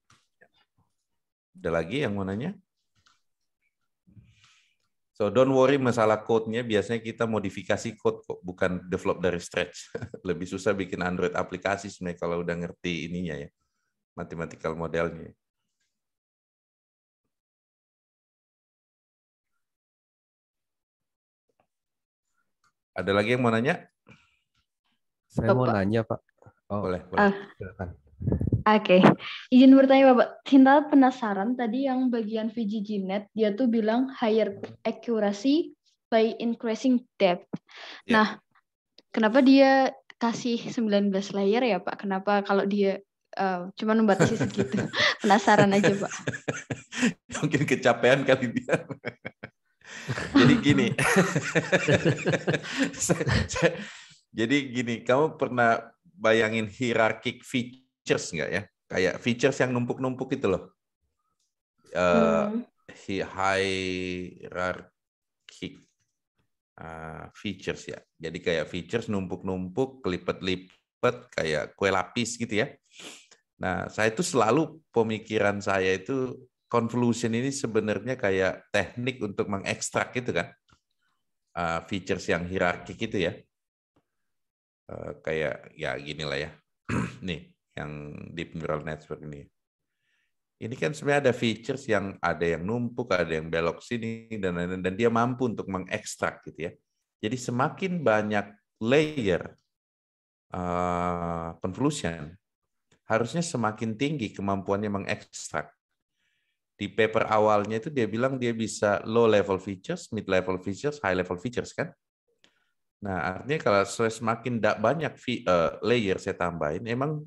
Ada lagi yang mau nanya? So don't worry masalah code-nya, biasanya kita modifikasi code kok, bukan develop dari stretch. Lebih susah bikin Android aplikasi sebenarnya kalau udah ngerti ininya ya, mathematical modelnya. Ada lagi yang mau nanya? Saya mau nanya, Pak. Oh. Boleh, boleh. Ah. Silakan. Oke, okay. izin bertanya Bapak. Cinta penasaran tadi yang bagian VGGNet, dia tuh bilang higher accuracy by increasing depth. Yeah. Nah, kenapa dia kasih 19 layer ya Pak? Kenapa kalau dia uh, cuma membatasi segitu? penasaran aja Pak. Mungkin kecapean kali dia. Jadi gini. jadi gini, kamu pernah bayangin hierarkik feature features nggak ya? Kayak features yang numpuk-numpuk itu loh. Uh, hmm. Hierarchy uh, features ya. Jadi kayak features numpuk-numpuk, kelipet-lipet, kayak kue lapis gitu ya. Nah, saya itu selalu pemikiran saya itu convolution ini sebenarnya kayak teknik untuk mengekstrak gitu kan. Uh, features yang hierarki gitu ya. Uh, kayak ya gini lah ya. Nih, yang di neural network ini. Ini kan sebenarnya ada features yang ada yang numpuk, ada yang belok sini dan lain-lain, dan dia mampu untuk mengekstrak gitu ya. Jadi semakin banyak layer uh, convolution harusnya semakin tinggi kemampuannya mengekstrak. Di paper awalnya itu dia bilang dia bisa low level features, mid level features, high level features kan? Nah, artinya kalau semakin banyak eh, layer saya tambahin, emang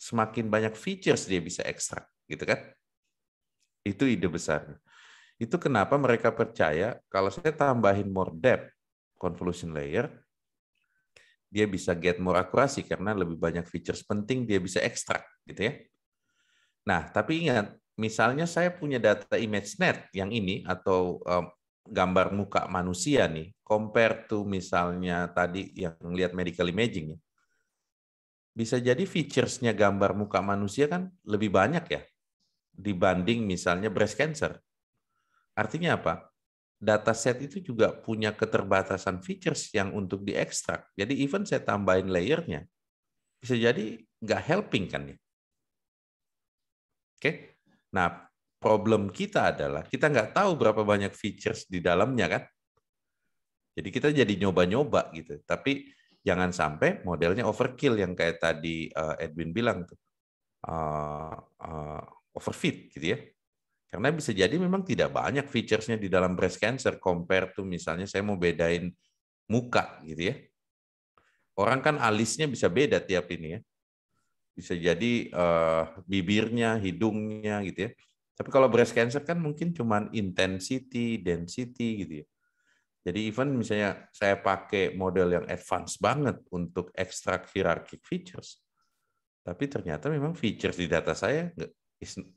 semakin banyak features dia bisa ekstrak, gitu kan? Itu ide besarnya. Itu kenapa mereka percaya kalau saya tambahin more depth convolution layer, dia bisa get more akurasi karena lebih banyak features penting dia bisa ekstrak, gitu ya. Nah, tapi ingat, misalnya saya punya data ImageNet yang ini atau um, gambar muka manusia nih, compare to misalnya tadi yang lihat medical imaging ya bisa jadi featuresnya gambar muka manusia kan lebih banyak ya dibanding misalnya breast cancer. Artinya apa? data set itu juga punya keterbatasan features yang untuk diekstrak. Jadi even saya tambahin layernya, bisa jadi nggak helping kan ya. Oke, nah problem kita adalah kita nggak tahu berapa banyak features di dalamnya kan. Jadi kita jadi nyoba-nyoba gitu. Tapi jangan sampai modelnya overkill yang kayak tadi eh, Edwin bilang tuh uh, overfit gitu ya karena bisa jadi memang tidak banyak featuresnya di dalam breast cancer compare tuh misalnya saya mau bedain muka gitu ya orang kan alisnya bisa beda tiap ini ya bisa jadi uh, bibirnya hidungnya gitu ya tapi kalau breast cancer kan mungkin cuman intensity density gitu ya jadi even misalnya saya pakai model yang advance banget untuk ekstrak hierarchic features, tapi ternyata memang features di data saya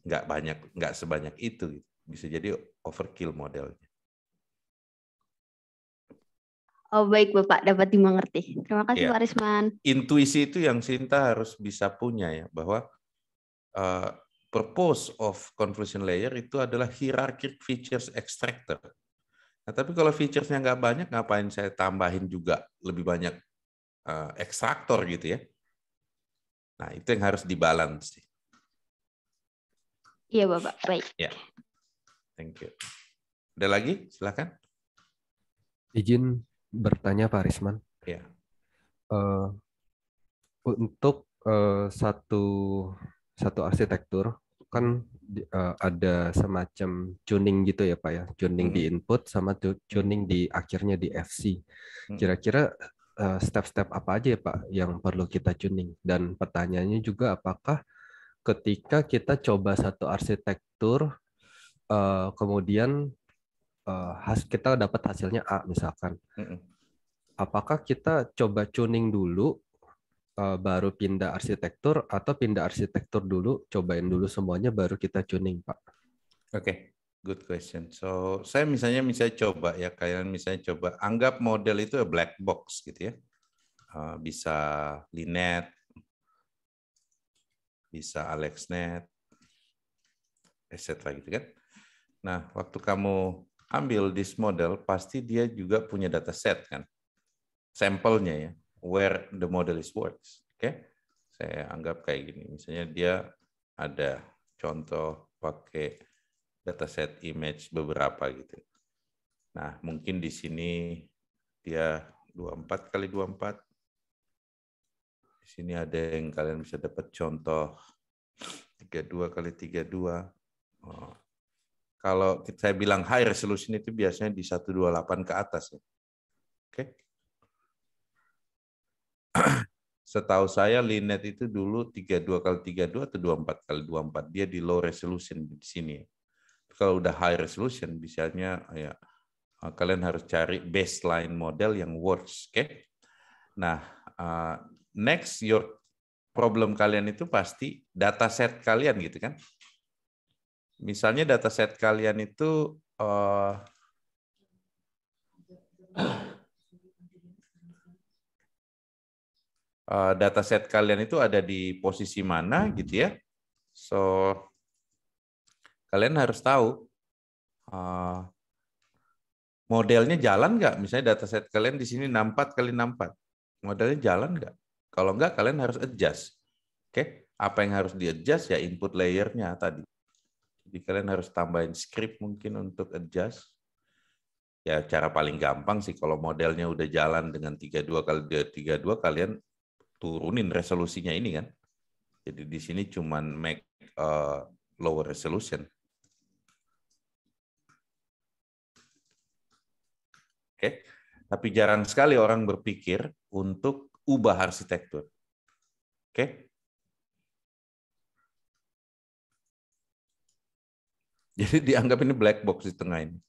nggak banyak, nggak sebanyak itu. Gitu. Bisa jadi overkill modelnya. Oh baik Bapak, dapat dimengerti. Terima kasih ya. Pak Risman. Intuisi itu yang Sinta harus bisa punya ya, bahwa uh, purpose of convolution layer itu adalah hierarchic features extractor Nah, tapi kalau featuresnya nggak banyak, ngapain saya tambahin juga lebih banyak uh, ekstraktor gitu ya? Nah, itu yang harus dibalance. Iya, Bapak. Baik. Ya. Thank you. Ada lagi? Silakan. Izin bertanya Pak Risman. Ya. Uh, untuk uh, satu satu arsitektur kan uh, ada semacam tuning gitu ya Pak ya. Tuning di input sama tuning di akhirnya di FC. Kira-kira eh, step-step apa aja ya Pak yang perlu kita tuning? Dan pertanyaannya juga apakah ketika kita coba satu arsitektur uh, kemudian uh, kita dapat hasilnya A misalkan. Apakah kita coba tuning dulu Eh, baru pindah arsitektur atau pindah arsitektur dulu, cobain dulu semuanya baru kita tuning, Pak? Oke, okay. good question. So, saya misalnya misalnya coba ya, kalian misalnya coba anggap model itu black box gitu ya. Uh, bisa Linet, bisa AlexNet, etc. gitu kan. Nah, waktu kamu ambil this model, pasti dia juga punya data set kan, sampelnya ya where the model is works. Oke, okay? saya anggap kayak gini. Misalnya dia ada contoh pakai dataset image beberapa gitu. Nah, mungkin di sini dia 24 kali 24. Di sini ada yang kalian bisa dapat contoh 32 kali 32. Oh. Kalau saya bilang high resolution itu biasanya di 128 ke atas ya, Oke. Okay? setahu saya Linet itu dulu 32 kali 32 atau 24 kali 24 dia di low resolution di sini. Kalau udah high resolution biasanya ya eh, kalian harus cari baseline model yang works, oke? Okay? Nah, eh, next your problem kalian itu pasti data set kalian gitu kan. Misalnya data set kalian itu uh, Eh, dataset kalian itu ada di posisi mana gitu ya. So kalian harus tahu uh, modelnya jalan nggak? Misalnya dataset kalian di sini 64 kali 64. Modelnya jalan nggak? Kalau nggak kalian harus adjust. Oke, okay? apa yang harus di-adjust ya input layernya tadi. Jadi kalian harus tambahin script mungkin untuk adjust. Ya cara paling gampang sih kalau modelnya udah jalan dengan 32 kali 32 kalian turunin resolusinya ini kan. Jadi di sini cuman make uh, lower resolution. Oke. Okay. Tapi jarang sekali orang berpikir untuk ubah arsitektur. Oke. Okay. Jadi dianggap ini black box di tengah ini.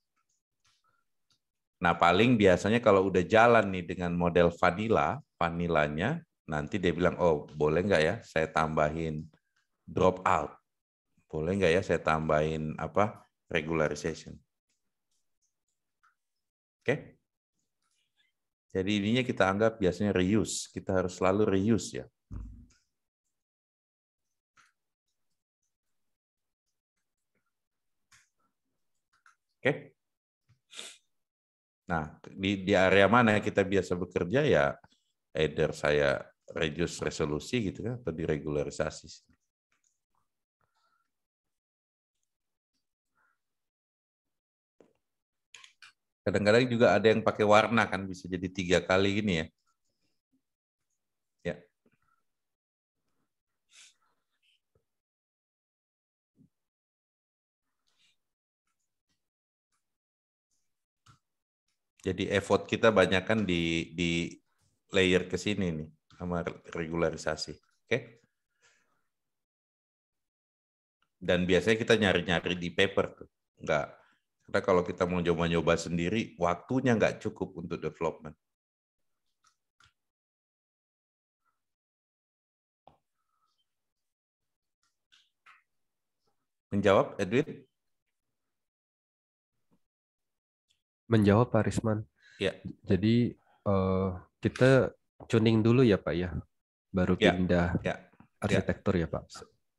Nah, paling biasanya kalau udah jalan nih dengan model vanilla, vanilanya Nanti dia bilang, oh boleh nggak ya saya tambahin drop out? Boleh nggak ya saya tambahin apa regularization? Oke? Okay? Jadi ininya kita anggap biasanya reuse. Kita harus selalu reuse ya. Oke. Okay. Nah, di, di area mana kita biasa bekerja ya either saya radius resolusi gitu kan atau diregularisasi. Kadang-kadang juga ada yang pakai warna kan bisa jadi tiga kali gini ya. ya. Jadi effort kita banyakkan di di layer ke sini nih sama regularisasi. Oke? Dan biasanya kita nyari-nyari di paper tuh. Enggak. Karena kalau kita mau coba-coba sendiri, waktunya nggak cukup untuk development. Menjawab, Edwin? Menjawab, Pak Risman. Ya. Jadi eh, kita tuning dulu ya Pak ya, baru ya, pindah ya, arsitektur ya. ya Pak.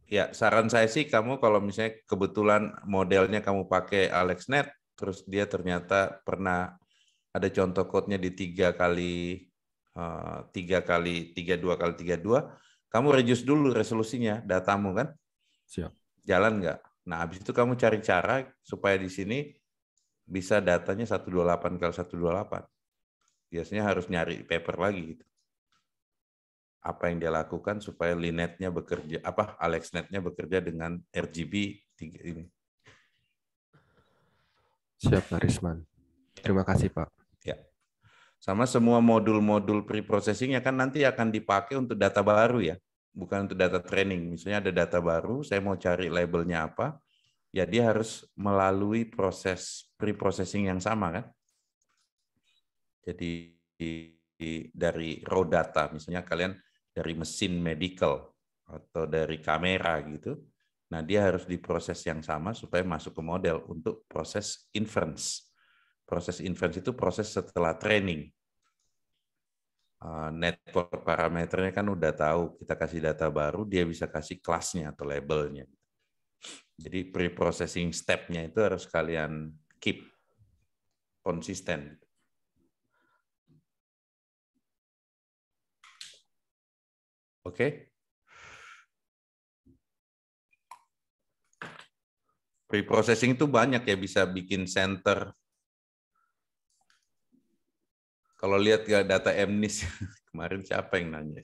Ya, saran saya sih kamu kalau misalnya kebetulan modelnya kamu pakai AlexNet, terus dia ternyata pernah ada contoh code-nya di tiga kali eh, tiga kali tiga dua kali tiga dua, kamu reduce dulu resolusinya datamu kan? Siap. Jalan nggak? Nah, habis itu kamu cari cara supaya di sini bisa datanya 128 kali 128 biasanya harus nyari paper lagi gitu. Apa yang dia lakukan supaya Linetnya bekerja apa AlexNetnya bekerja dengan RGB tiga ini. Siap Narisman. Terima kasih Pak. Ya. Sama semua modul-modul preprocessingnya kan nanti akan dipakai untuk data baru ya, bukan untuk data training. Misalnya ada data baru, saya mau cari labelnya apa, ya dia harus melalui proses preprocessing yang sama kan? Jadi dari raw data, misalnya kalian dari mesin medical atau dari kamera gitu, nah dia harus diproses yang sama supaya masuk ke model untuk proses inference. Proses inference itu proses setelah training. Ah, network parameternya kan udah tahu, kita kasih data baru, dia bisa kasih kelasnya atau labelnya. Jadi pre-processing step-nya itu harus kalian keep konsisten. Okay? Pre-processing itu banyak ya, bisa bikin center. Kalau lihat ya data MNIS, kemarin siapa yang nanya?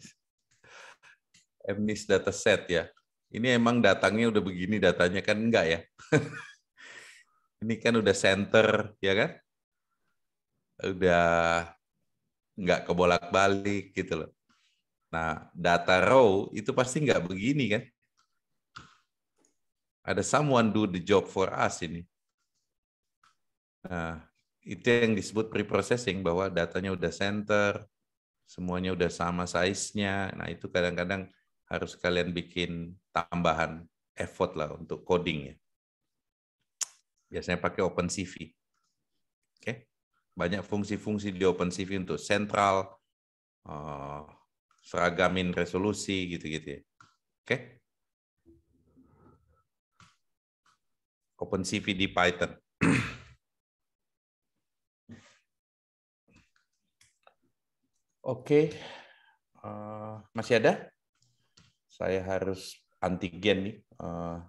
MNIS set ya. Ini emang datangnya udah begini datanya kan enggak ya? Ini kan udah center, ya kan? Udah nggak kebolak-balik gitu loh. Nah, data row itu pasti nggak begini kan? Ada someone do the job for us ini. Nah, itu yang disebut pre-processing bahwa datanya udah center, semuanya udah sama size-nya. Nah, itu kadang-kadang harus kalian bikin tambahan effort lah untuk coding ya. Biasanya pakai OpenCV. Oke. Banyak fungsi-fungsi di OpenCV untuk central uh, eh, seragamin resolusi gitu-gitu ya. Oke? Okay? CV di Python. Oke, okay. uh, eh, masih ada? Saya harus antigen nih. Uh,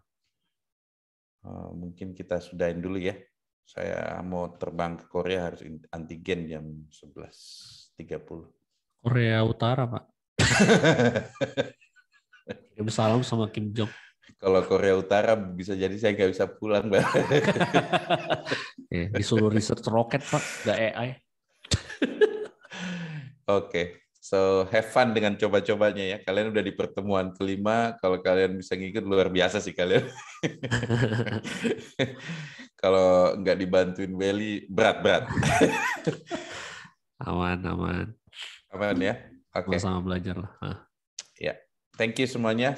uh, mungkin kita sudahin dulu ya. Saya mau terbang ke Korea harus antigen jam 11.30. Korea Utara, Pak. Kirim salam sama Kim Jong. Kalau Korea Utara bisa jadi saya nggak bisa pulang, Pak. ya, disuruh riset roket, Pak, nggak AI. Oke, okay. so have fun dengan coba-cobanya ya. Kalian udah di pertemuan kelima, kalau kalian bisa ngikut luar biasa sih kalian. kalau nggak dibantuin Beli berat-berat. aman, aman. Aman ya okay. sama-sama belajar lah. Ya, yeah. thank you semuanya.